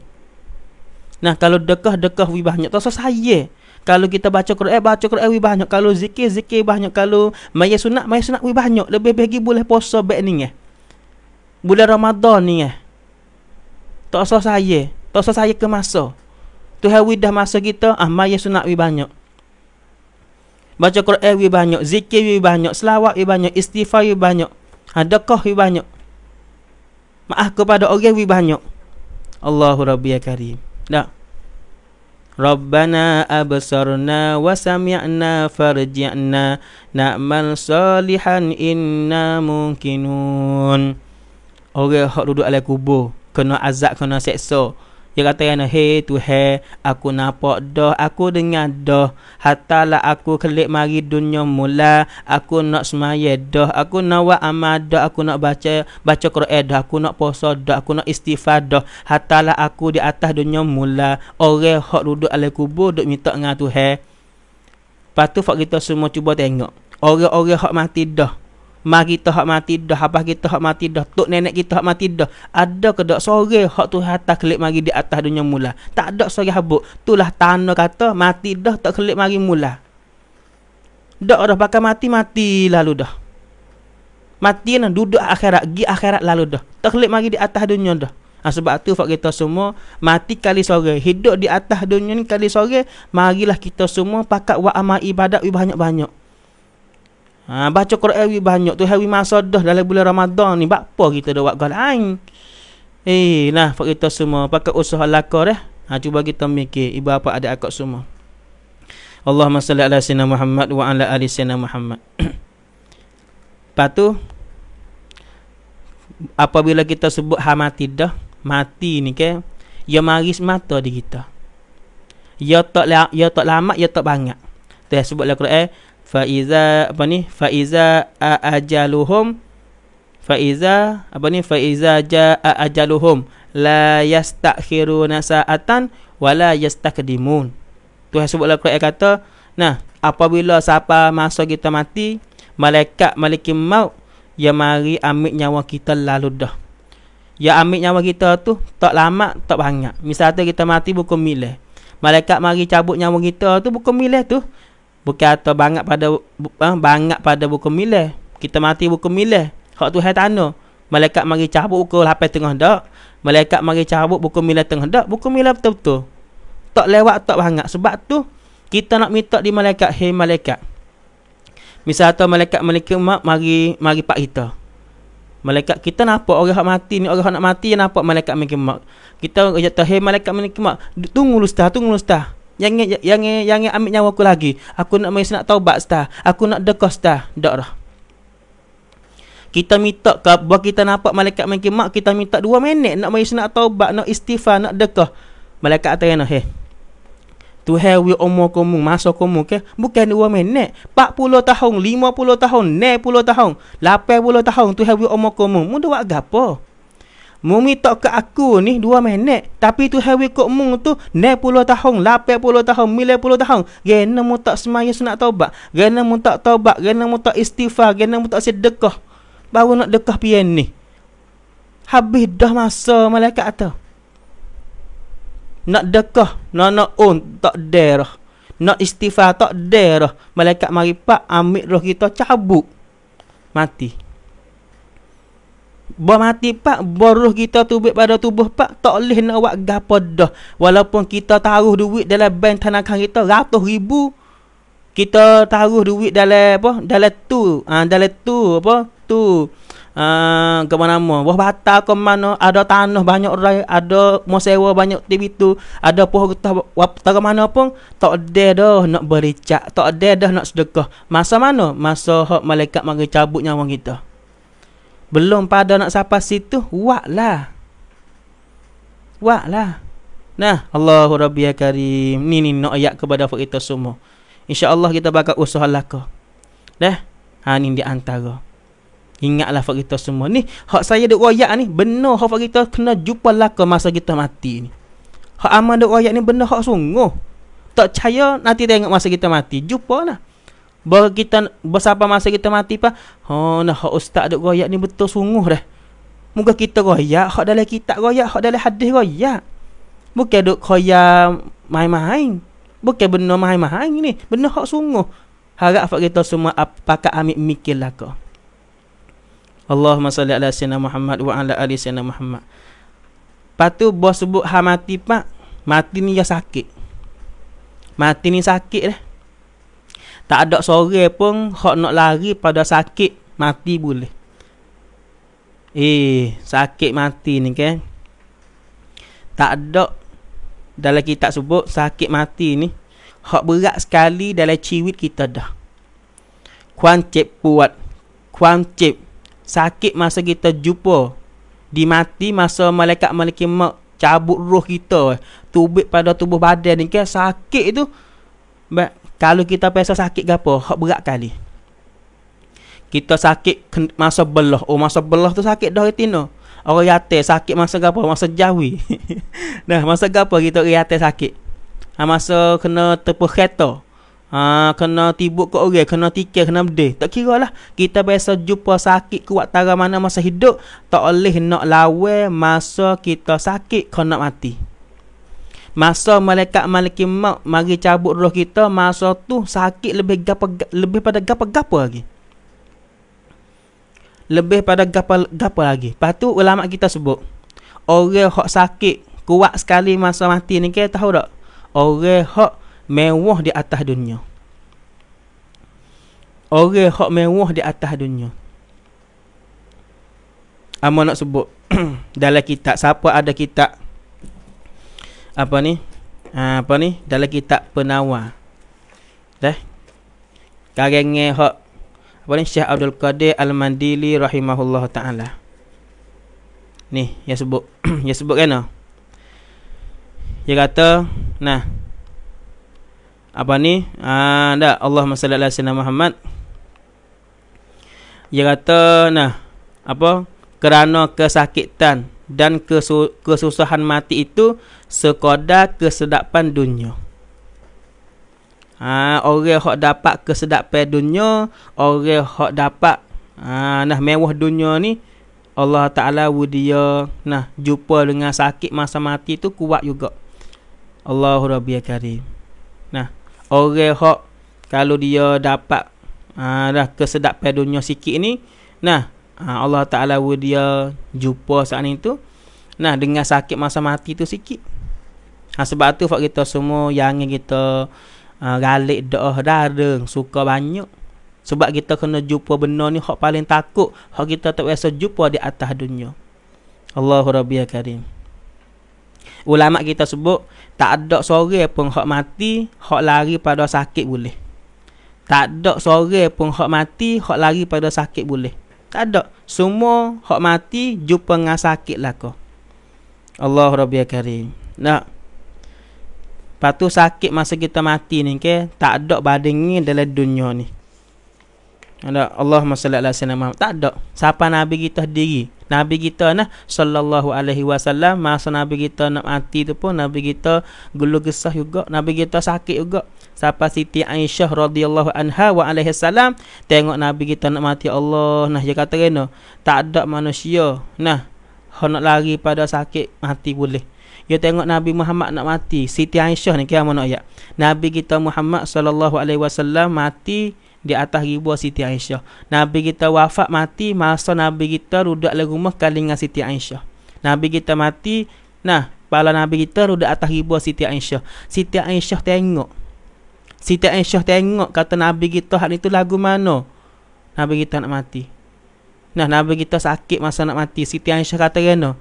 Nah, kalau dekah-dekah wi banyak, tak saya. Kalau kita baca Quran, eh, baca Quran wi banyak. Kalau zikir-zikir banyak, kalau maya sunat, maya sunat wi banyak. Lebih-lebih boleh puasa bek ni eh. Bulan Ramadan ni eh. Tak usah saya. Tak usah saya ke masa. Tuhan widah masa kita, ah maya sunat wi banyak. Baca Quran wi banyak, zikir wi banyak, selawat wi banyak, istighfar wi banyak. Hadakah wi banyak. Maaf kepada orang wi banyak. Allahu Rabbi ya Karim. Dak. Rabbana absarna wa sami'na farji'na na'mal salihan inna mungkinun. Orang hak duduk alai kubur kena azab kena seksa. Dia kata kena hey tu hey aku nampak dah aku dengar dah hatalah aku kelik mari dunia mula aku nak semaya dah aku nak buat amal dah aku nak baca baca Quran dah aku nak puasa dah aku nak istighfar dah hatalah aku di atas dunia mula orang hok duduk alai kubur duk minta dengan tu hey Lepas tu fak semua cuba tengok orang-orang hok mati dah Mak kita hak mati dah, apa kita hak mati dah, tok nenek kita hak mati dah. Ada ke dak sore hak tu hatta kelik mari di atas dunia mula. Tak ada sore habuk. tulah tanda kata mati dah tak kelik mari mula. Dak dah pakai mati mati lalu dah. Mati nan duduk akhirat, gi akhirat lalu dah. Tak kelik mari di atas dunia dah. Ha, sebab tu fak kita semua mati kali sore, hidup di atas dunia ni kali sore, marilah kita semua pakat buat amal ibadat banyak-banyak. Ha, baca Quran banyak tu hari masa dah dalam bulan Ramadan ni bakpo kita dah buat galain. Eh nah pak kita semua pakai usaha lakar eh. Ha, cuba kita mikir ibu apa ada akak semua. Allahumma salli ala sayyidina Muhammad wa ala ali sayyidina Muhammad. *clears throat* Patu apabila kita sebut hamati dah, mati ni ke ya maris mata di kita. Ya tak ya tak lama ya tak banyak. Tu sebut dalam Quran faiza apa ni faiza ajaluhum faiza apa ni faiza ja ajaluhum la yastakhiruna sa'atan wala yastaqdimun Tuhan sebut dalam Quran kata nah apabila siapa masa kita mati malaikat malikim maut yang mari ambil nyawa kita lalu dah Ya ambil nyawa kita tu tak lama tak banyak misalnya kita mati pukul milih malaikat mari cabut nyawa kita tu pukul milih tu Bukan atau bangat pada uh, bangat pada buku milah. Kita mati buku milah. Hak Tuhan tak Malaikat mari cabut buku lapis tengah dak. Malaikat mari cabut buku milah tengah dak. Buku milah betul-betul. Tak lewat tak bangat. Sebab tu kita nak minta di malaikat. Hei malaikat. Misal atau malaikat malaikat mak mari mari pak kita. Malaikat kita nampak orang hak mati ni orang hak nak mati nampak malaikat mengkemak. Kita kata hei malaikat mengkemak. Tunggu ustaz, tunggu ustaz yang yang yang yang ambil nyawa aku lagi. Aku nak mai nak taubat stah. Aku nak dekah stah. Dak dah. Kita minta ke buat kita nampak malaikat makin mak kita minta dua minit nak mai nak taubat, nak istighfar, nak dekah. Malaikat tanya nak hey. Tu hai we omo komu masa komu ke? Bukan 2 minit. 40 tahun, 50 tahun, 60 tahun, 80 tahun. Tu hai we omo komu. Mundu wak gapo? Mumi tak ke aku ni 2 minit Tapi tu hewi kok mung tu 90 tahun, 80 tahun, 90 tahun Gena mu tak semaya senak taubat Gena mu tak taubat, gena mu tak istighfar Gena mu tak sedekah Baru nak dekah pian ni Habis dah masa malaikat tu Nak dekah, nak nak on Tak derah Nak istighfar tak derah Malaikat maripak ambil roh kita cabut Mati Buat mati pak Baruh kita tubuh pada tubuh pak Tak boleh nak buat gapa dah Walaupun kita taruh duit dalam bank tanah kita Ratus ribu Kita taruh duit dalam apa Dalam tu ha, Dalam tu apa Tu ha, Ke mana mu Buah batal ke mana Ada tanah banyak rai Ada masewa banyak tv tu Ada puh tak Waktu ke mana pun Tak ada dah nak bericak Tak ada dah nak sedekah Masa mana Masa hak malaikat mari cabut nyawa kita belum pada nak sampai situ, buatlah. Buatlah. Nah, Allahu Rabbi ya Karim. Ni ni nak ayat kepada kita semua. InsyaAllah kita bakal usaha laka. Dah? Ha, ni di antara. Ingatlah fak kita semua. Ni, hak saya duk wayak ni, benar hak fak kita kena jumpa laka masa kita mati ni. Hak aman duk wayak ni, benar hak sungguh. Tak percaya, nanti tengok masa kita mati. Jumpa lah. Baru kita bersapa masa kita mati pa. Ha oh, nah ustaz dok royak ni betul sungguh dah. Muka kita royak, hak dalam kitab royak, hak dalam hadis royak. Bukan dok royak main-main. Bukan benar main-main ni, benar hak sungguh. Harap fak kita semua apakah ambil mikirlah kau. Allahumma salli ala sayyidina Muhammad wa ala ali sayyidina Muhammad. Patu bos sebut ha mati pak. Mati ni ya sakit. Mati ni sakit dah. Tak ada sore pun hok nak lari pada sakit mati boleh. Eh, sakit mati ni kan. Tak ada dalam kita sebut sakit mati ni hak berat sekali dalam ciwit kita dah. Kuancip cip kuancip Sakit masa kita jumpa. Di mati masa malaikat malaikat mak cabut roh kita. Tubik pada tubuh badan ni kan. Sakit tu. Baik. Kalau kita pasal sakit ke apa, hak berat kali. Kita sakit masa belah. Oh, masa belah tu sakit dah reti no. Orang yate sakit masa ke apa? Masa jawi. *laughs* nah, masa ke apa kita yate sakit? Ha, masa kena tepuk kereta. Ha, kena tibuk ke orang, kena tikir, kena bede. Tak kira lah. Kita biasa jumpa sakit kuat tara mana masa hidup. Tak boleh nak lawan masa kita sakit kena mati. Masa malaikat maliki mak mari cabut roh kita, masa tu sakit lebih gapa, lebih pada gapa-gapa lagi. Lebih pada gapa-gapa lagi. Lepas ulama kita sebut, orang hok sakit kuat sekali masa mati ni ke tahu tak? Orang hok mewah di atas dunia. Orang hok mewah di atas dunia. Amo nak sebut *clears throat* dalam kitab siapa ada kitab apa ni ha, apa ni dalam kitab penawa, dah karang hak apa ni Syekh Abdul Qadir Al-Mandili rahimahullah taala ni dia sebut dia *clears throat* sebut kena dia kata nah apa ni ha, ah dak Allahumma salli ala sayyidina Muhammad dia kata nah apa kerana kesakitan dan kesusahan mati itu sekadar kesedapan dunia. Ha, orang hok dapat kesedapan dunia, orang hok dapat ha, nah mewah dunia ni Allah Taala wudia nah jumpa dengan sakit masa mati tu kuat juga. Allahu Rabbi Karim. Nah, orang hok kalau dia dapat ha, dah kesedapan dunia sikit ni, nah ha, Allah Taala wudia jumpa saat itu, nah dengan sakit masa mati tu sikit. Ha, sebab tu fak kita semua yang kita uh, galik doh dareng suka banyak. Sebab kita kena jumpa benda ni hak paling takut, hak kita tak biasa jumpa di atas dunia. Allahu Rabbi ya Karim. Ulama kita sebut tak ada seorang pun hak mati, hak lari pada sakit boleh. Tak ada seorang pun hak mati, hak lari pada sakit boleh. Tak ada. Semua hak mati jumpa dengan sakit lah kau. Allahu Rabbi ya Karim. Nah. Lepas sakit masa kita mati ni okay? Tak ada ni dalam dunia ni ada Allahumma salli ala sayyidina Tak ada. Siapa nabi kita diri? Nabi kita nah sallallahu alaihi wasallam masa nabi kita nak mati tu pun nabi kita gelu gesah juga, nabi kita sakit juga. Siapa Siti Aisyah radhiyallahu anha wa alaihi salam tengok nabi kita nak mati Allah nah dia kata kena. Tak ada manusia nah hendak lari pada sakit mati boleh dia tengok Nabi Muhammad nak mati Siti Aisyah ni kira mana ayat Nabi kita Muhammad sallallahu alaihi wasallam mati di atas ribu Siti Aisyah Nabi kita wafat mati masa Nabi kita duduk dalam rumah kali dengan Siti Aisyah Nabi kita mati nah pala Nabi kita duduk atas ribu Siti Aisyah Siti Aisyah tengok Siti Aisyah tengok kata Nabi kita hari itu lagu mana Nabi kita nak mati Nah, Nabi kita sakit masa nak mati. Siti Aisyah kata kena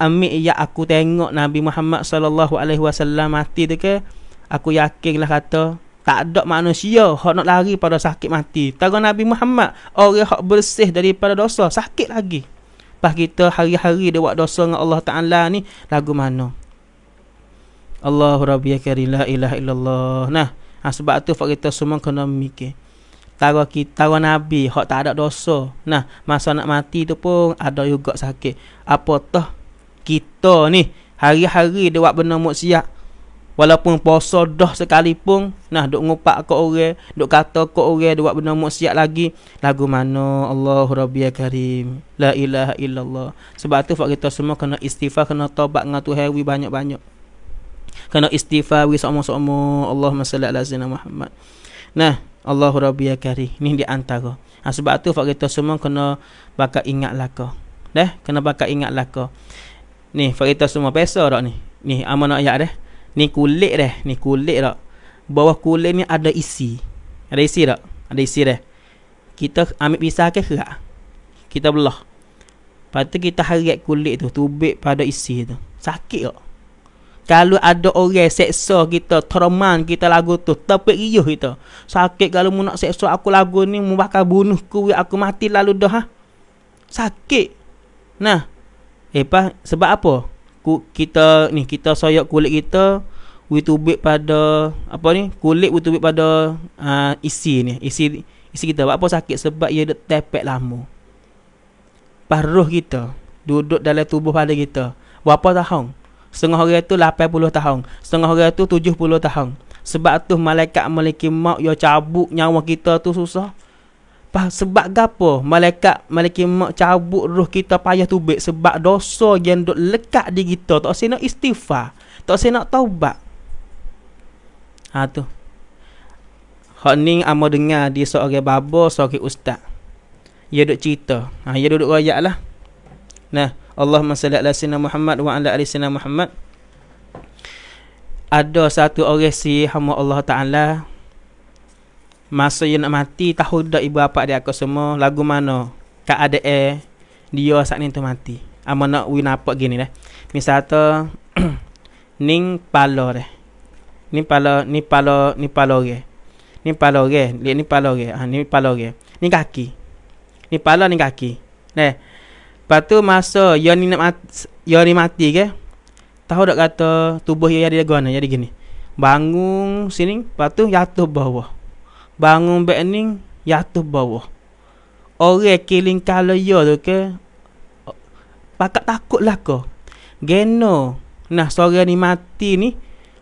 ambil ya aku tengok Nabi Muhammad sallallahu alaihi wasallam mati tu ke aku yakinlah kata tak ada manusia hok nak lari pada sakit mati tagar Nabi Muhammad orang hok bersih daripada dosa sakit lagi pas kita hari-hari dia buat dosa dengan Allah Taala ni lagu mana Allahu rabbi yakari la ilaha illallah nah ha, sebab tu fak kita semua kena mikir tagar kita tagar Nabi hok tak ada dosa nah masa nak mati tu pun ada juga sakit apa tah kita ni hari-hari dia buat benda maksiat walaupun puasa dah sekalipun nah duk ngupak ke orang duk kata ke orang dia buat benda maksiat lagi lagu mana Allahu Rabbi ya Karim la ilaha illallah sebab tu fak kita semua kena istighfar kena tobat dengan Tuhan banyak-banyak kena istighfar wi sama-sama Allahumma salli ala sayyidina Muhammad nah Allahu Rabbi ya Karim ni di antara nah, sebab tu fak kita semua kena bakal ingat lakah deh kena bakal ingat lakah ni fakta semua biasa dak ni ni amanah ayat deh ni kulit deh ni kulit dak bawah kulit ni ada isi ada isi dak ada isi deh kita ambil pisah ke kerak kita belah lepas tu kita harik kulit tu tubik pada isi tu sakit dak kalau ada orang seksa kita Terman kita lagu tu Tepik riuh kita Sakit kalau mu nak seksa aku lagu ni Mu bakal bunuh ku Aku mati lalu dah ha? Sakit Nah Eh pas sebab apa? kita ni kita soyok kulit kita we tubik pada apa ni kulit we tubik pada uh, isi ni isi isi kita apa sakit sebab ia tepek lama paruh kita duduk dalam tubuh pada kita berapa tahun setengah hari tu 80 tahun setengah hari tu 70 tahun sebab tu malaikat memiliki maut yo ya cabuk nyawa kita tu susah sebab gapo malaikat malaikat mak cabut roh kita payah tubik sebab dosa yang duk lekat di kita tak usah nak istighfar tak usah nak taubat ha tu hak ni amo dengar di seorang babo seorang ustaz dia duk cerita ha dia duduk royak lah. nah Allahumma salli ala sayyidina Muhammad wa ala ali sayyidina Muhammad ada satu orang si hamba Allah taala masa dia nak mati tahu dah ibu bapa dia aku semua lagu mana tak ada air eh, dia saat ni tu mati ama nak win apa gini dah misal tu *clears throat* ning palo re ni palo ni palo ni palo ge ni palo ge ni ni palo ge ha ah, ni palo ge ni kaki ni palo ni kaki ne patu masa yo ni nak mati yo ni mati ke tahu dah kata tubuh yo jadi gono jadi gini bangun sini patu jatuh bawah Bangun bag ni Jatuh bawah Orang killing kalau ya tu ke Pakat takut lah kau Geno Nah sore ni mati ni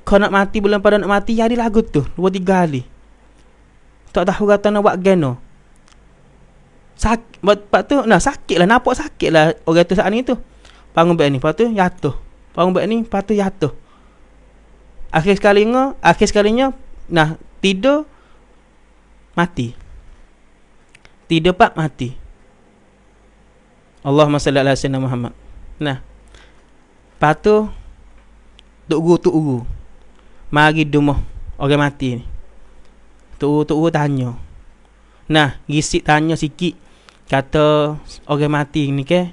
Kau nak mati belum pada nak mati Jadi lagu tu Dua tiga kali Tak tahu kata nak buat geno Sakit Lepas tu Nah sakit lah Nampak sakit lah Orang tu saat ni tu Bangun bag ni Lepas tu jatuh Bangun bag ni Lepas tu jatuh Akhir sekali sekalinya Akhir sekali sekalinya Nah tidur mati. Tidak dapat mati. Allahumma salli ala sayyidina Muhammad. Nah. Patu tok guru tok guru. Mari dumah orang mati ni. Tok guru tok guru tanya. Nah, gisik tanya sikit. Kata orang mati ni ke?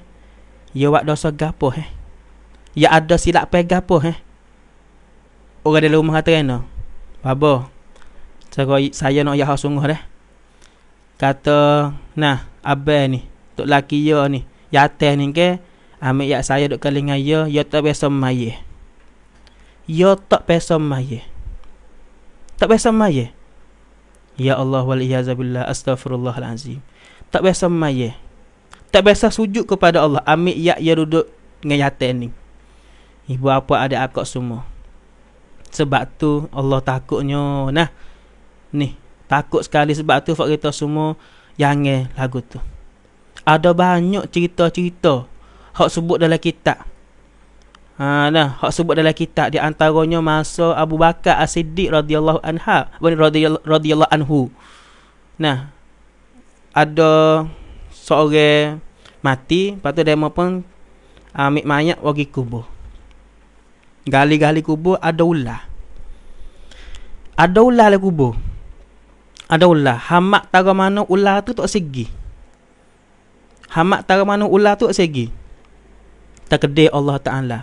Ya buat dosa gapo eh? Ya ada silap pegah apa eh? Orang dalam rumah kata kena. Apa? Saya saya nak yah sungguh dah. Kata, nah, abang ni, tok laki ya ni, yatah ni ke, ambil ya saya duk kelingan ya, ya tak biasa maye. Ya tak biasa maye. Tak biasa maye. Ya Allah wal iazabilah astagfirullahalazim. Tak biasa maye. Tak biasa sujud kepada Allah, ambil ya, ya duduk dengan yatah ni. Ibu apa ada akak semua. Sebab tu Allah takutnya. Nah, ni takut sekali sebab tu Fak kita semua yang lagu tu ada banyak cerita-cerita hak sebut dalam kitab ha nah hak sebut dalam kitab di antaranya masa Abu Bakar As-Siddiq radhiyallahu anha radhiyallahu anhu nah ada seorang mati lepas tu demo pun ah, ambil mayat bagi kubur gali-gali kubur ada ular ada ular di kubur ada ular. Hamak tara mana ular tu tak segi. Hamak tara mana ular tu tak segi. Takdir Allah Ta'ala.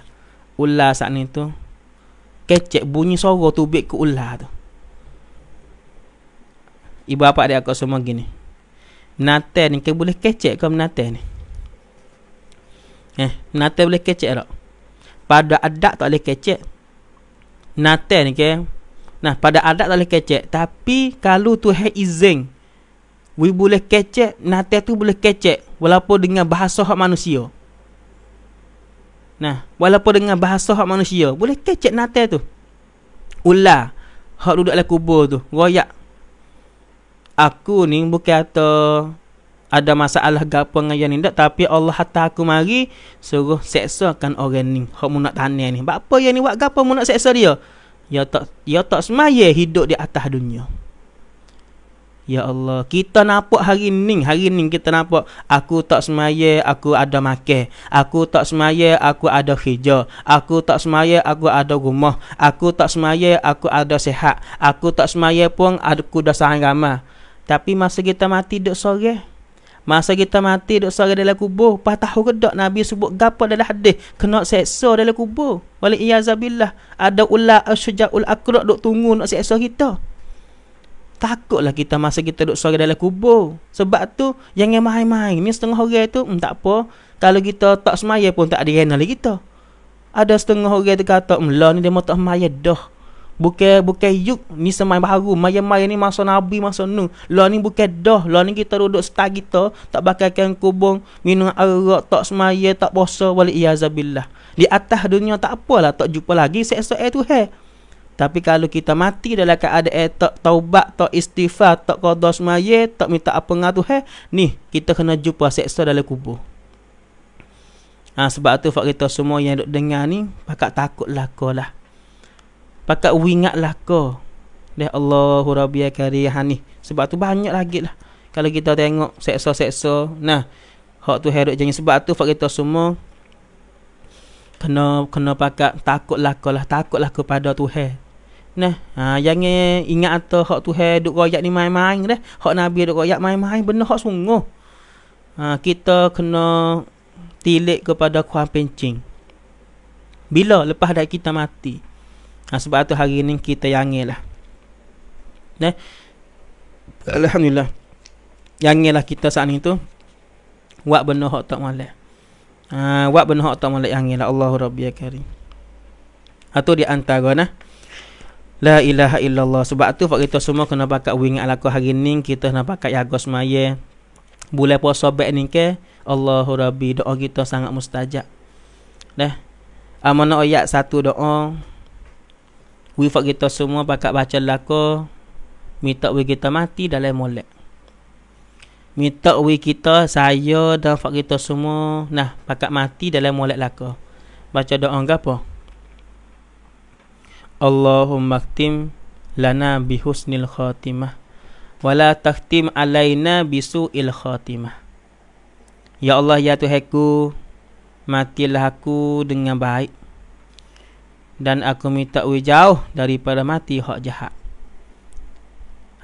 Ular saat ni tu. Kecek bunyi suara tu baik ke ular tu. Ibu bapa dia aku semua gini. Nate ni ke boleh kecek ke nate ni? Eh, nate boleh kecek tak? Pada adat tak boleh kecek. Nate ni ke Nah, pada adat tak boleh kecek. Tapi, kalau tu hai izin, we boleh kecek, nanti tu boleh kecek. Walaupun dengan bahasa hak manusia. Nah, walaupun dengan bahasa hak manusia, boleh kecek nanti tu. Ular, hak duduk dalam kubur tu, royak. Aku ni bukan kata ada masalah gapo dengan yang ni tak tapi Allah hatta aku mari suruh seksakan orang ni hok mu nak tanya ni bapa yang ni buat gapa mu nak seksa dia Ya tak ya tak semaya hidup di atas dunia. Ya Allah, kita nampak hari ni, hari ni kita nampak aku tak semaya, aku ada makan. Aku tak semaya, aku ada kerja. Aku tak semaya, aku ada rumah. Aku tak semaya, aku ada sehat. Aku tak semaya pun aku dah sangat ramah. Tapi masa kita mati duk sore, Masa kita mati duk sorang dalam kubur, pas tahu ke dak Nabi sebut gapo dalam hadis, kena seksa dalam kubur. Wal iyazabilah, ada ular asyjaul akra duk tunggu nak seksa kita. Takutlah kita masa kita duk sorang dalam kubur. Sebab tu yang yang main-main ni setengah orang tu, hmm, tak apa. Kalau kita tak semaya pun tak ada rena lagi kita. Ada setengah orang tu kata, "Mula hmm, ni dia mau tak semaya dah." bukan bukan yuk ni semai baru mai mayan ni masa nabi masa nu lah ni bukan dah lah ni kita duduk setah kita tak bakal kan kubung minum arak tak semai, tak puasa wali iazabilah di atas dunia tak apalah tak jumpa lagi seksa air tu hai tapi kalau kita mati dalam keadaan eh, tak taubat, tak istighfar, tak qada semai, tak minta apa dengan Tuhan, eh, ni kita kena jumpa seksa dalam kubur. Ha, sebab tu fak kita semua yang duk dengar ni pakak takut lah kau lah. Pakat wingatlah kau. Dah Allahu Rabbia ya karihani. Sebab tu banyak lagi lah. Kalau kita tengok seksa-seksa. Nah. Hak tu herut jangan. Sebab tu fak kita semua. Kena kena pakat lah ko lah. Takutlah kepada Tuhan. Nah, ha, jangan ingat tu hak tu hai duk royak ni main-main dah. Hak Nabi duk royak main-main benda hak sungguh. Ha, kita kena tilik kepada kuah pencing. Bila lepas dah kita mati ha, sebab tu hari ni kita lah, eh? Alhamdulillah lah kita saat ni tu buat benda hak tak malak ha, buat benda hak tak malak yangilah Allahu Rabbi Akari ya atau ha, di antara lah La ilaha illallah Sebab tu kita semua kena pakai wing alaku hari ni Kita kena pakai jaga semaya boleh puasa baik ni ke Allahu Rabbi Doa kita sangat mustajak, Dah eh? Amanah ayat satu doa wifat kita semua pakat baca laka minta wifat kita mati dalam molek minta wifat kita saya dan wifat kita semua nah pakat mati dalam molek laka baca doa apa Allahumma aktim lana bihusnil khatimah wala takhtim alaina bisu'il khatimah Ya Allah ya Tuhanku matilah aku dengan baik dan aku minta we jauh daripada mati hak jahat.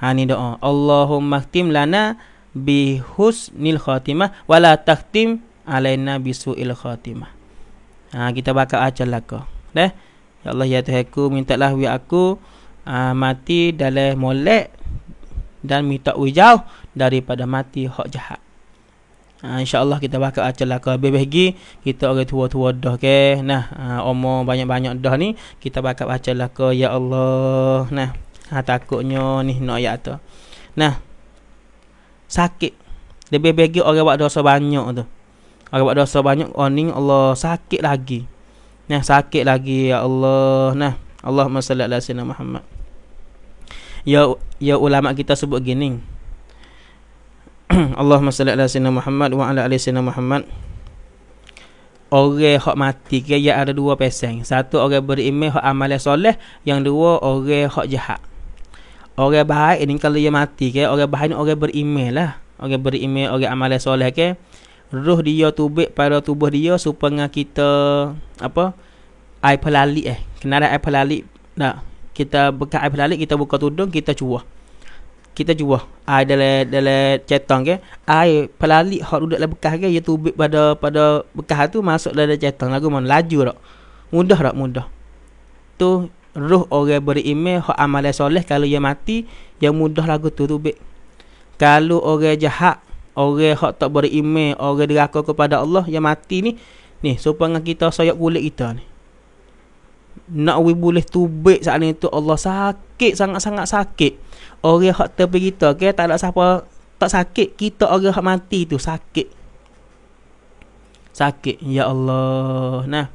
Ha ni doa. Allahumma khtim lana bi husnil khatimah wala takhtim alaina bi suil khatimah. Ha kita bakal acal lako. Deh. Ya Allah ya Tuhanku mintalah we aku uh, mati dalam molek dan minta we jauh daripada mati hak jahat ha, insyaallah kita bakal acara lah ke habis bagi kita orang tua-tua dah ke nah ha, umur banyak-banyak dah ni kita bakal acara lah ke ya Allah nah ha, takutnya ni nak ya tu nah sakit lebih bagi orang buat dosa banyak tu orang buat dosa banyak oning Allah sakit lagi nah sakit lagi ya Allah nah Allahumma salli ala sayyidina Muhammad ya ya ulama kita sebut gini *clears throat* Allahumma salli ala sayyidina Muhammad wa ala ali sayyidina Muhammad. Orang hak mati ke ya ada dua pesan. Satu orang beriman hak amal soleh, yang dua orang hak jahat. Orang baik ini kalau dia mati ke orang baik ni orang beriman lah. Orang beriman, orang amal soleh ke roh dia tubik pada tubuh dia supaya kita apa? Air pelalik eh. Kenal air pelalik? Tak. Kita buka air pelalik, kita buka tudung, kita cuah kita jual ai ah, dalam dalam cetong ke ai ah, pelalik hak duduk dalam bekas ke ia tubik pada pada bekas tu masuk dalam cetong lagu mon laju tak mudah tak mudah tu roh orang beriman hak amalan soleh kalau ia mati yang mudah lagu tu tubik kalau orang jahat orang hak tak beriman orang deraka kepada Allah yang mati ni ni supaya kita soyak kulit kita ni nak we boleh tubik saat ni tu Allah sakit sangat-sangat sakit orang hak tepi kita ke tak ada siapa tak sakit kita orang hak mati tu sakit sakit ya Allah nah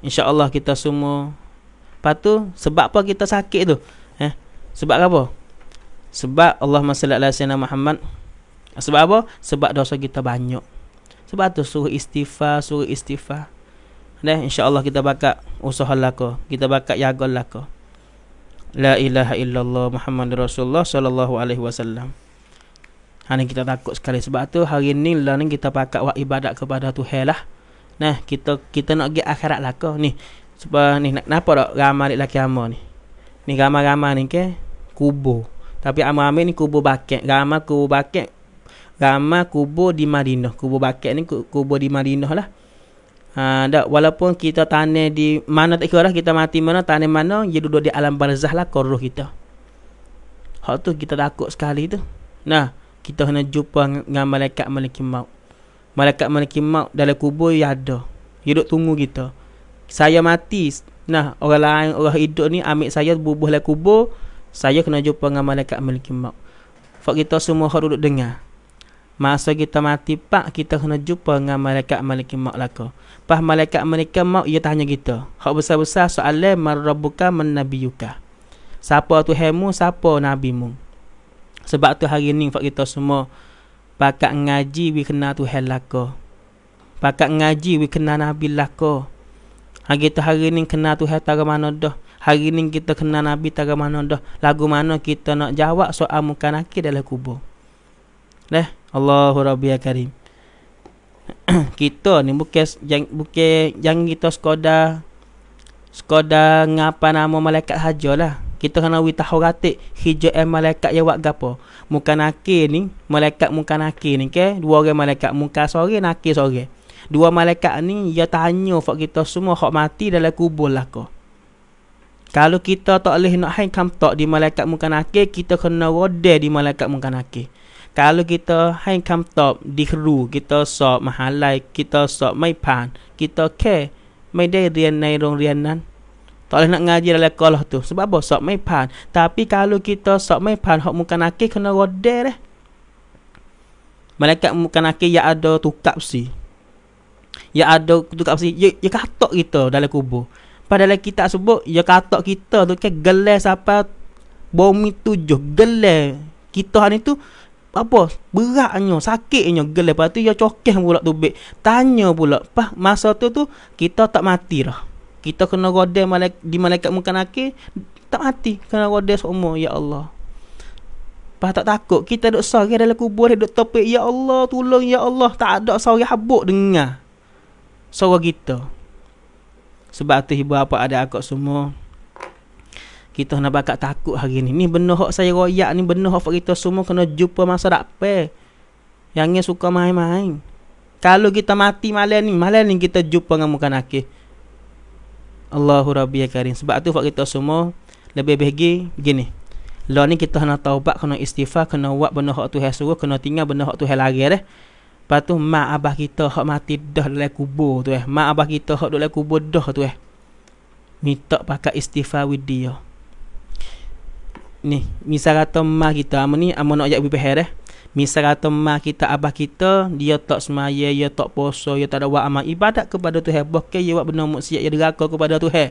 insyaallah kita semua Lepas tu sebab apa kita sakit tu? Eh, sebab apa? Sebab Allah salli ala sayyidina Muhammad. Sebab apa? Sebab dosa kita banyak. Sebab tu suruh istighfar, suruh istighfar. Nah, insya-Allah kita bakal usahalah ko. Kita bakal jagalah ko la ilaha illallah Muhammad Rasulullah sallallahu alaihi wasallam. Hari kita takut sekali sebab tu hari ini, lah ni kita pakat buat ibadat kepada Tuhan lah. Nah, kita kita nak pergi akhirat lah kau ni. Sebab ni nak kenapa dak ramai laki ama ni. Ni ramai-ramai ni ke kubur. Tapi ama-ama ni kubur bakat. Ramai kubur bakat. Ramai kubur di Madinah. Kubur bakat ni kubur di Madinah lah. Ha, dak walaupun kita tanam di mana tak kira kita mati mana tanam mana dia duduk di alam barzah lah roh kita. Hal tu kita takut sekali tu. Nah, kita kena jumpa dengan malaikat malaikat maut. Malaikat malaikat maut dalam kubur dia ada. Dia duduk tunggu kita. Saya mati. Nah, orang lain orang hidup ni ambil saya bubuh dalam kubur, saya kena jumpa dengan malaikat malaikat maut. Fak kita semua harus duduk dengar. Masa kita mati pak kita kena jumpa dengan malaikat malaikat maut laka. Pas malaikat mereka maut ia tanya kita. Hak besar-besar soalan marabbuka man nabiyuka. Siapa tu hemu, siapa nabimu? Sebab tu hari ni fak kita semua pakak ngaji wi kena tu helaka. Pakak ngaji wi kena nabi laka. Hari tu hari ni kena tu hetara mana dah. Hari ni kita kena nabi tara mana dah. Lagu mana kita nak jawab soal mukanaki dalam kubur. Nah, Allahu Rabbi ya Karim. *clears throat* kita ni bukan yang bukan yang kita skoda skoda ngapa nama malaikat haja lah. Kita kena wi tahu ratik hijau eh malaikat ya wak gapo. Muka nakir ni, malaikat muka nakir ni ke? Dua orang malaikat muka sore nakir sore. Dua malaikat ni ya tanya fak kita semua hok mati dalam kubur lah ko. Kalau kita tak boleh nak hang kam di malaikat muka nakir, kita kena rode di malaikat muka nakir kalau kita hai kam top di kru kita so mahalai kita so mai pan kita ke mai dai rian nai rong rian nan tak nak ngaji dalam kolah tu sebab apa so mai pan tapi kalau kita so mai pan hok muka nakik kena rode leh malaikat muka nakik ya ada tukap si ya ada tukap si ya, ya katok kita dalam kubur padahal kita sebut ya katok kita tu ke gelas apa bumi tujuh gelas kita hari tu apa beratnya sakitnya gel lepas tu ya cokeh pula tu bek tanya pula pas masa tu tu kita tak mati lah kita kena godel di malaikat muka nak tak mati kena godel semua ya Allah pas tak takut kita duk sorang dalam kubur duk topik ya Allah tolong ya Allah tak ada sorang habuk dengar suara kita sebab tu ibu apa ada akak semua kita nak bakat takut hari ni. Ni benar hak saya royak ni benar hak kita semua kena jumpa masa dakpe. Yang yang suka main-main. Kalau kita mati malam ni, malam ni kita jumpa dengan muka nakih. Allahu Rabbi ya Karim. Sebab tu kita semua lebih bagi begini. Lo ni kita nak taubat, kena istighfar, kena buat benda hak Tuhan suruh, kena tinggal benda hak Tuhan lagi deh. Lepas tu mak abah kita hak mati dah dalam kubur tu eh. Mak abah kita hak dalam kubur dah tu eh. Minta pakai istighfar with dia ni misal kata mak kita amun ni amun nak ajak bibeher eh misal kata mak kita abah kita dia tak semaya dia tak puasa dia tak ada buat amal ibadat kepada Tuhan bahkan dia buat benda maksiat dia deraka kepada Tuhan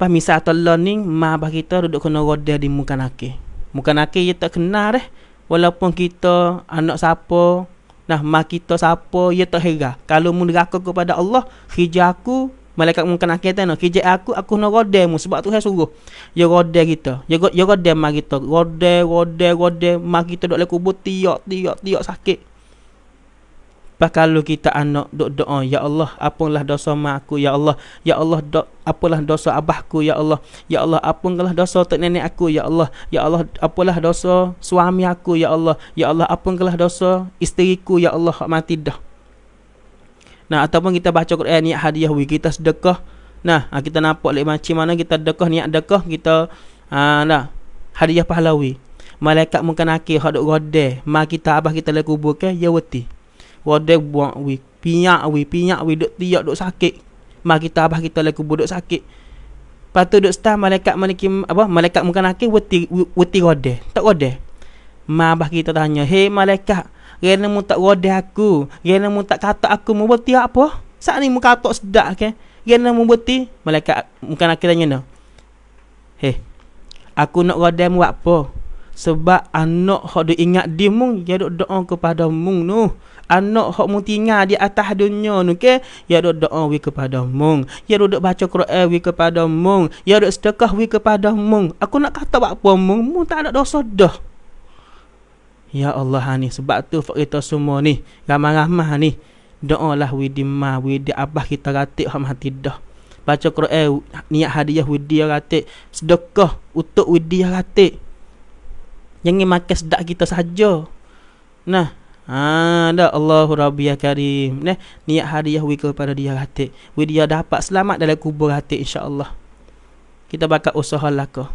pas misal Allah ni mak abah kita duduk kena roda di muka nakih muka nakih dia tak kenal eh walaupun kita anak siapa nah mak kita siapa dia tak hera kalau mu deraka kepada Allah hijaku Malaikat mungkin nak kata no, kerja aku aku nak rode mu sebab tu saya suruh. Ya rode kita. Ya ya rode mak kita. Rode rode rode mak kita dok le kubur tiok tiok tiok sakit. Pas lu kita anak dok doa, ya Allah, apalah dosa mak aku, ya Allah. Ya Allah, do, apalah dosa abahku, ya Allah. Ya Allah, apalah dosa tok nenek aku, ya Allah. Ya Allah, apalah dosa suami aku, ya Allah. Ya Allah, apalah dosa isteriku, ya Allah, mati dah. Nah ataupun kita baca Quran niat hadiah we kita sedekah. Nah ah, kita nampak lek macam mana kita sedekah niat sedekah kita ah nah hadiah pahlawi. Malaikat mungkin akhir hak dok gode, mak kita abah kita le kubur ke ya weti. Wadai buang we pinyak we pinyak we dok tiak dok sakit. Ma kita abah kita le kubur dok sakit. Patu dok star malaikat maliki apa malaikat mungkin akhir weti weti gode. Tak gode. Ma abah kita tanya, "Hei malaikat, Rana mu tak rodeh aku. Rana mu tak katak aku. Mu berhenti apa? Saat ni mu katak sedap ke? Rana mu berhenti. Malaikat bukan aku tanya no. Hei. Aku nak rodeh mu apa? Sebab anak hok duk ingat di mu. Ya duk doa kepada mu no. Anak hok mu tinggal di atas dunia no ke? Ya duk doa wi kepada mu. Ya duk baca Quran wi kepada mu. Ya duk sedekah wi kepada mu. Aku nak kata apa mu? Mu tak ada dosa dah. Ya Allah ni sebab tu kita semua ni ramai-ramai ni doa lah widi ma widi abah kita ratik hak mati dah. Baca Quran niat hadiah widi ratik sedekah untuk widi ratik. Jangan makan sedak kita saja. Nah, ha dah Allahu Rabbia ya Karim. Nah, niat hadiah wikul kepada dia ratik. Widi dapat selamat dalam kubur ratik insya-Allah. Kita bakal usahalah kau.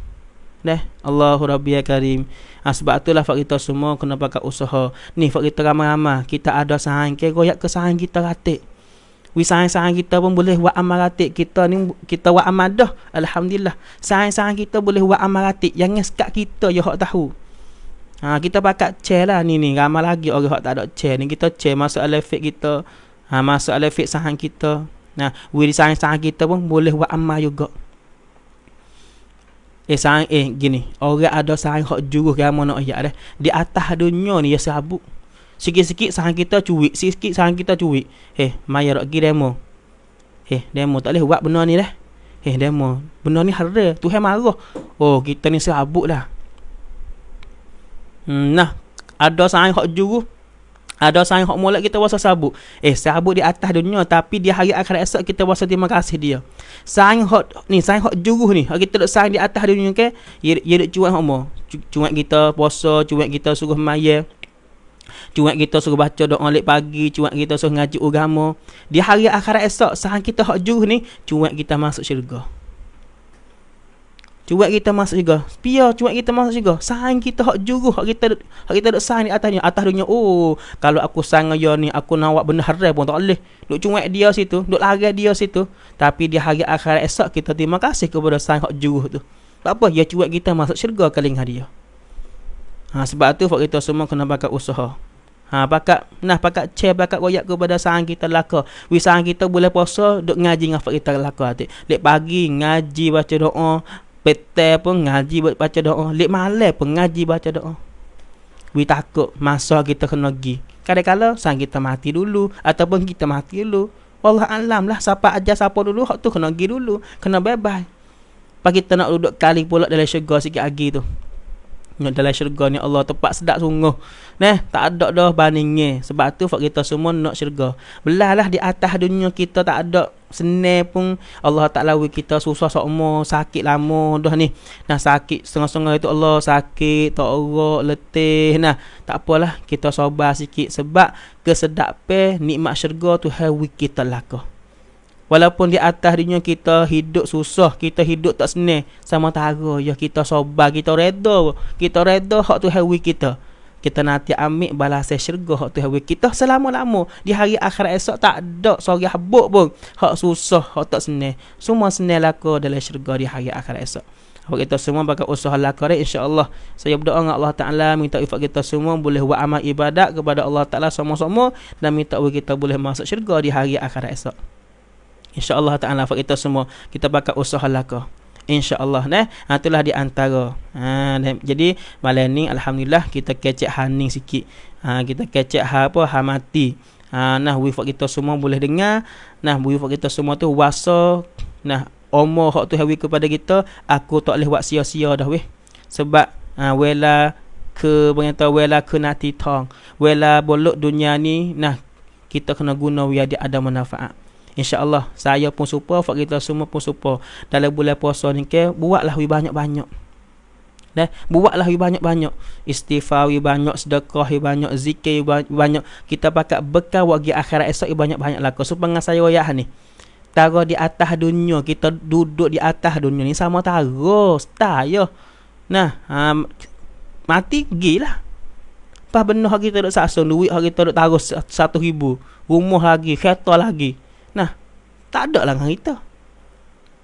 Neh, Allahu Rabbi ya Karim. Ha, sebab itulah fak kita semua kena pakai usaha. Ni fak kita ramai-ramai, kita ada sahan ke goyak ke sahan kita ratik. Wi sahan-sahan kita pun boleh buat amal ratik. Kita ni kita buat amal dah. Alhamdulillah. Sahan-sahan kita boleh buat amal ratik. Yang sekat kita je ya hak tahu. Ha, kita pakai chair lah ni ni. Ramai lagi orang hak tak ada chair ni. Kita chair masuk alefik kita. Ha, masuk alefik sahan kita. Nah, ha, wi sahan-sahan kita pun boleh buat amal juga eh sang eh gini orang ada sang hak juruh ke mana ya dah di atas dunia ni ya sabuk sikit-sikit sang kita cuwi, sikit-sikit sang kita cuwi. eh mayar gi demo eh demo tak boleh buat benda ni dah eh demo benda ni haram tuhan marah oh kita ni sabuk lah hmm, nah ada sang hak juruh ada sayang hak molek kita wasa sabuk eh sabuk di atas dunia tapi di hari akhirat esok kita wasa terima kasih dia sayang hak ni sayang hak juruh ni kita dok sayang di atas dunia ke ya dok cuak hak mo cuak kita puasa cuak kita suruh maya cuak kita suruh baca doa lek pagi cuak kita suruh ngaji agama di hari akhirat esok sayang kita hak juruh ni cuak kita masuk syurga Cuat kita masuk juga. Pia cuat kita masuk juga. Sign kita hak juru hak kita hak kita dak sign di atasnya. Atas dunia oh, kalau aku sang dia ni aku nawak benda haram pun tak boleh. Duk cuat dia situ, duk lari dia situ. Tapi di hari akhir esok kita terima kasih kepada sang hak juru tu. Tak apa, dia ya, cuat kita masuk syurga kali ngah dia. Ha sebab tu hak kita semua kena pakai usaha. Ha pakak nah pakak che pakak royak kepada sang kita laka. Wi sang kita boleh puasa dok ngaji ngafak kita laka ati. Lek pagi ngaji baca doa, petai pun ngaji baca doa lek malam pun ngaji baca doa we takut masa kita kena gi kadang-kadang sang kita mati dulu ataupun kita mati dulu Allah alam lah siapa ajar siapa dulu hak tu kena gi dulu kena bye bye pak kita nak duduk kali pula dalam syurga sikit lagi tu dengan dalam syurga ni Allah tempat sedap sungguh. Neh, tak ada dah bandingnya. Sebab tu fak kita semua nak syurga. Belalah di atas dunia kita tak ada senang pun Allah tak lawi kita susah sokmo, sakit lama dah ni. Nah sakit setengah-setengah itu Allah sakit, tak erok, letih. Nah, tak apalah kita sabar sikit sebab kesedapan nikmat syurga tu hawi kita lakah. Walaupun di atas dunia kita hidup susah, kita hidup tak senang, sama tahu ya kita soba, kita redha. Kita redha hak tu hawi kita. Kita nanti ambil balas syurga hak tu hawi kita selama-lama. Di hari akhir esok tak ada sorry habuk pun. Hak susah, hak tak senang. Semua senang laku dalam syurga di hari akhir esok. Apa kita semua bakal usaha Insya Allah Saya berdoa dengan Allah Taala minta ifak kita semua boleh buat amal ibadat kepada Allah Taala semua semua dan minta kita boleh masuk syurga di hari akhir esok. InsyaAllah ta'ala Fak kita semua Kita bakal usaha lakar InsyaAllah nah, ha, Itulah di antara ha, dan, Jadi malam ni Alhamdulillah Kita kecek haning sikit ha, Kita kecek ha, apa Ha mati ha, Nah wifak kita semua boleh dengar Nah wifak kita semua tu Wasa Nah omoh hak tu hawi kepada kita Aku tak boleh buat sia-sia dah weh Sebab ha, Wela Ke Bagaimana Wela ke nati tong Wela bolok dunia ni Nah Kita kena guna Wela dia ada manfaat InsyaAllah saya pun super, Fak kita semua pun super. Dalam bulan puasa ni ke, buatlah lebih banyak-banyak. Dah, buatlah lebih banyak-banyak. Istighfar lebih banyak, sedekah lebih banyak, zikir lebih banyak. Kita pakai bekal bagi akhirat esok lebih banyak-banyak lah. Supaya saya wayah ni. Taruh di atas dunia, kita duduk di atas dunia ni sama taruh. Star Nah, um, mati gilah. Pas benar kita duduk saksun, duit kita duduk taruh satu ribu. Rumah lagi, kereta lagi. Nah, tak ada lah dengan kita.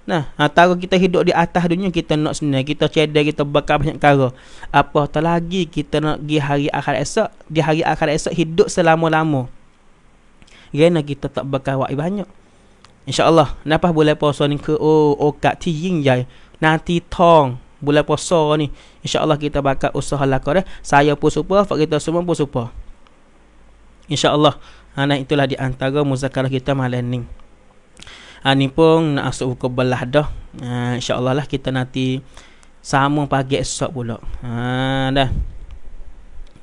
Nah, atau ha, kita hidup di atas dunia kita nak senang, kita cedek, kita bakar banyak cara. Apa tak lagi kita nak pergi hari akhir esok, di hari akhir esok hidup selama-lama. Kerana kita tak bakar wak banyak. InsyaAllah, napa boleh puasa ni ke, oh, oh kat tiing jai, nanti tong, boleh puasa ni. InsyaAllah kita bakal usaha lakar eh. Saya pun super, kita semua pun super. InsyaAllah, ha, dan itulah di antara muzakarah kita malam ni ha, ni pun nak masuk buku belah dah ha, Allah lah kita nanti sama pagi esok pula ha, dah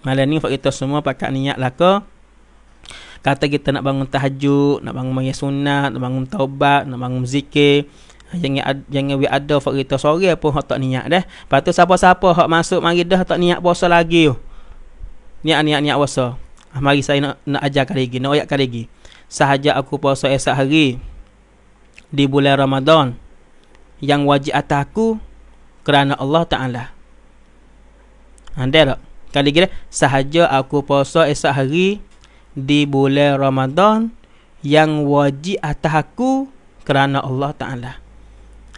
malam ni kita semua pakai niat lah ke kata kita nak bangun tahajud nak bangun maya sunat nak bangun taubat nak bangun zikir ha, jangan jangan we ada for kita sore apa hak tak niat dah. Patu siapa-siapa hak masuk mari dah tak niat puasa lagi. Niat niat niat puasa. Mari saya nak, nak ajar kali lagi, nak ayat kali lagi. Sahaja aku puasa esok hari di bulan Ramadan yang wajib atas aku kerana Allah Ta'ala. Anda ha, tak? Kali lagi Sahaja aku puasa esok hari di bulan Ramadan yang wajib atas aku kerana Allah Ta'ala.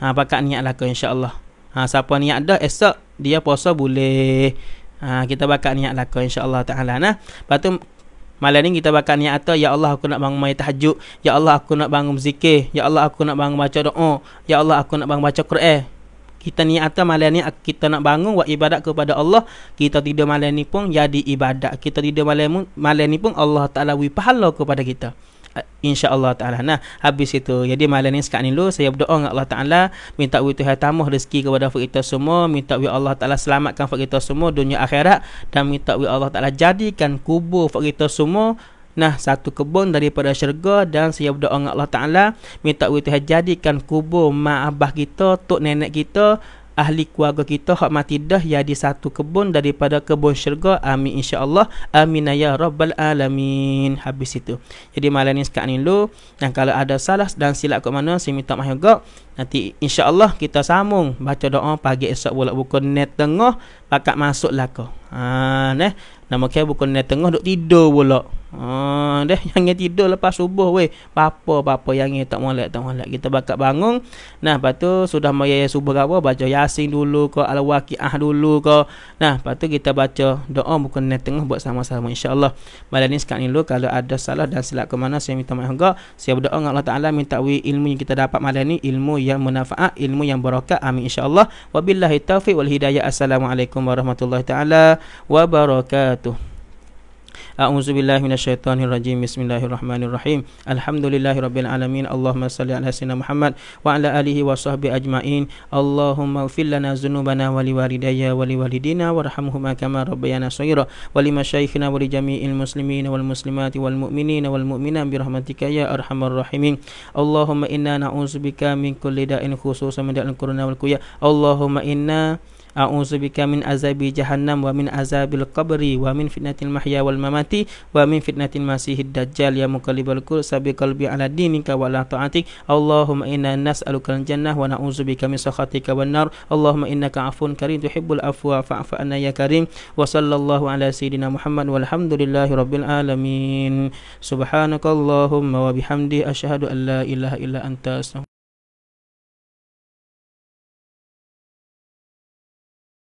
Ha, pakat niat lah Insya Allah. Ha, siapa niat dah esok dia puasa boleh Ha, kita bakal niat lakon insya-Allah taala nah. Lepas tu malam ni kita bakal niat atau ya Allah aku nak bangun mai tahajud, ya Allah aku nak bangun zikir, ya Allah aku nak bangun baca doa, Oh, ya Allah aku nak bangun baca Quran. Kita niat atau malam ni kita nak bangun buat ibadat kepada Allah, kita tidur malam ni pun jadi ibadat. Kita tidur malam ni pun Allah taala wi kepada kita insya-Allah taala. Nah, habis itu. Jadi malam ni sekarang ni dulu saya berdoa dengan Allah taala minta wi Tuhan tambah rezeki kepada kita semua, minta wi Allah taala selamatkan kita semua dunia akhirat dan minta wi Allah taala jadikan kubur kita semua Nah satu kebun daripada syurga dan saya berdoa dengan Allah Taala minta Tuhan jadikan kubur mak abah kita, tok nenek kita ahli keluarga kita hak mati dah ya di satu kebun daripada kebun syurga amin insyaallah amin ya rabbal alamin habis itu jadi malam ni sekak ni lu. dan kalau ada salah dan silap kat mana saya minta maaf juga nanti insyaallah kita sambung baca doa pagi esok bola buku net tengah pakak masuklah kau ha neh nama ke buku net tengah duk tidur pula Ah, dah yang *laughs* tidur lepas subuh weh. Apa apa yang tak molek tak molek. Kita bakat bangun. Nah, lepas tu sudah maya subuh ke apa? Baca Yasin dulu ke Al-Waqiah dulu ke. Nah, lepas tu kita baca doa buku ni tengah buat sama-sama insya-Allah. Malam ni sekarang ni dulu kalau ada salah dan silap ke mana saya minta maaf juga. Saya berdoa dengan Allah Taala minta wi ilmu yang kita dapat malam ni ilmu yang manfaat, ilmu yang barakah. Amin insya-Allah. Wabillahi taufik wal hidayah. Assalamualaikum warahmatullahi taala wabarakatuh. A'udzu billahi minasyaitonir rajim. Bismillahirrahmanirrahim. Alhamdulillahi alamin. Allahumma salli ala sayyidina Muhammad wa ala alihi wa sahbihi ajmain. Allahumma fil lana dzunubana wa liwalidayya wa liwalidina warhamhuma kama rabbayana shaghira wa limasyayikhina wa lijami'il muslimin wal muslimati wal mu'minina wal mu'minat bi rahmatika ya arhamar rahimin. Allahumma inna na'udzubika min kulli da'in khususan min da'il corona wal kuya. Allahumma inna أعوذ بك من عذاب جهنم ومن عذاب القبر ومن فتنة المحيا والممات ومن فتنة المسيح الدجال يا مقلب القلوب بقلبي على دينك وعلى طاعتك اللهم إنا نسألك الجنة ونعوذ بك من سخطك والنار اللهم إنك عفو كريم تحب العفو فاعف عنا يا كريم وصلى الله على سيدنا محمد والحمد لله رب العالمين سبحانك اللهم وبحمده أشهد أن لا إله إلا أنت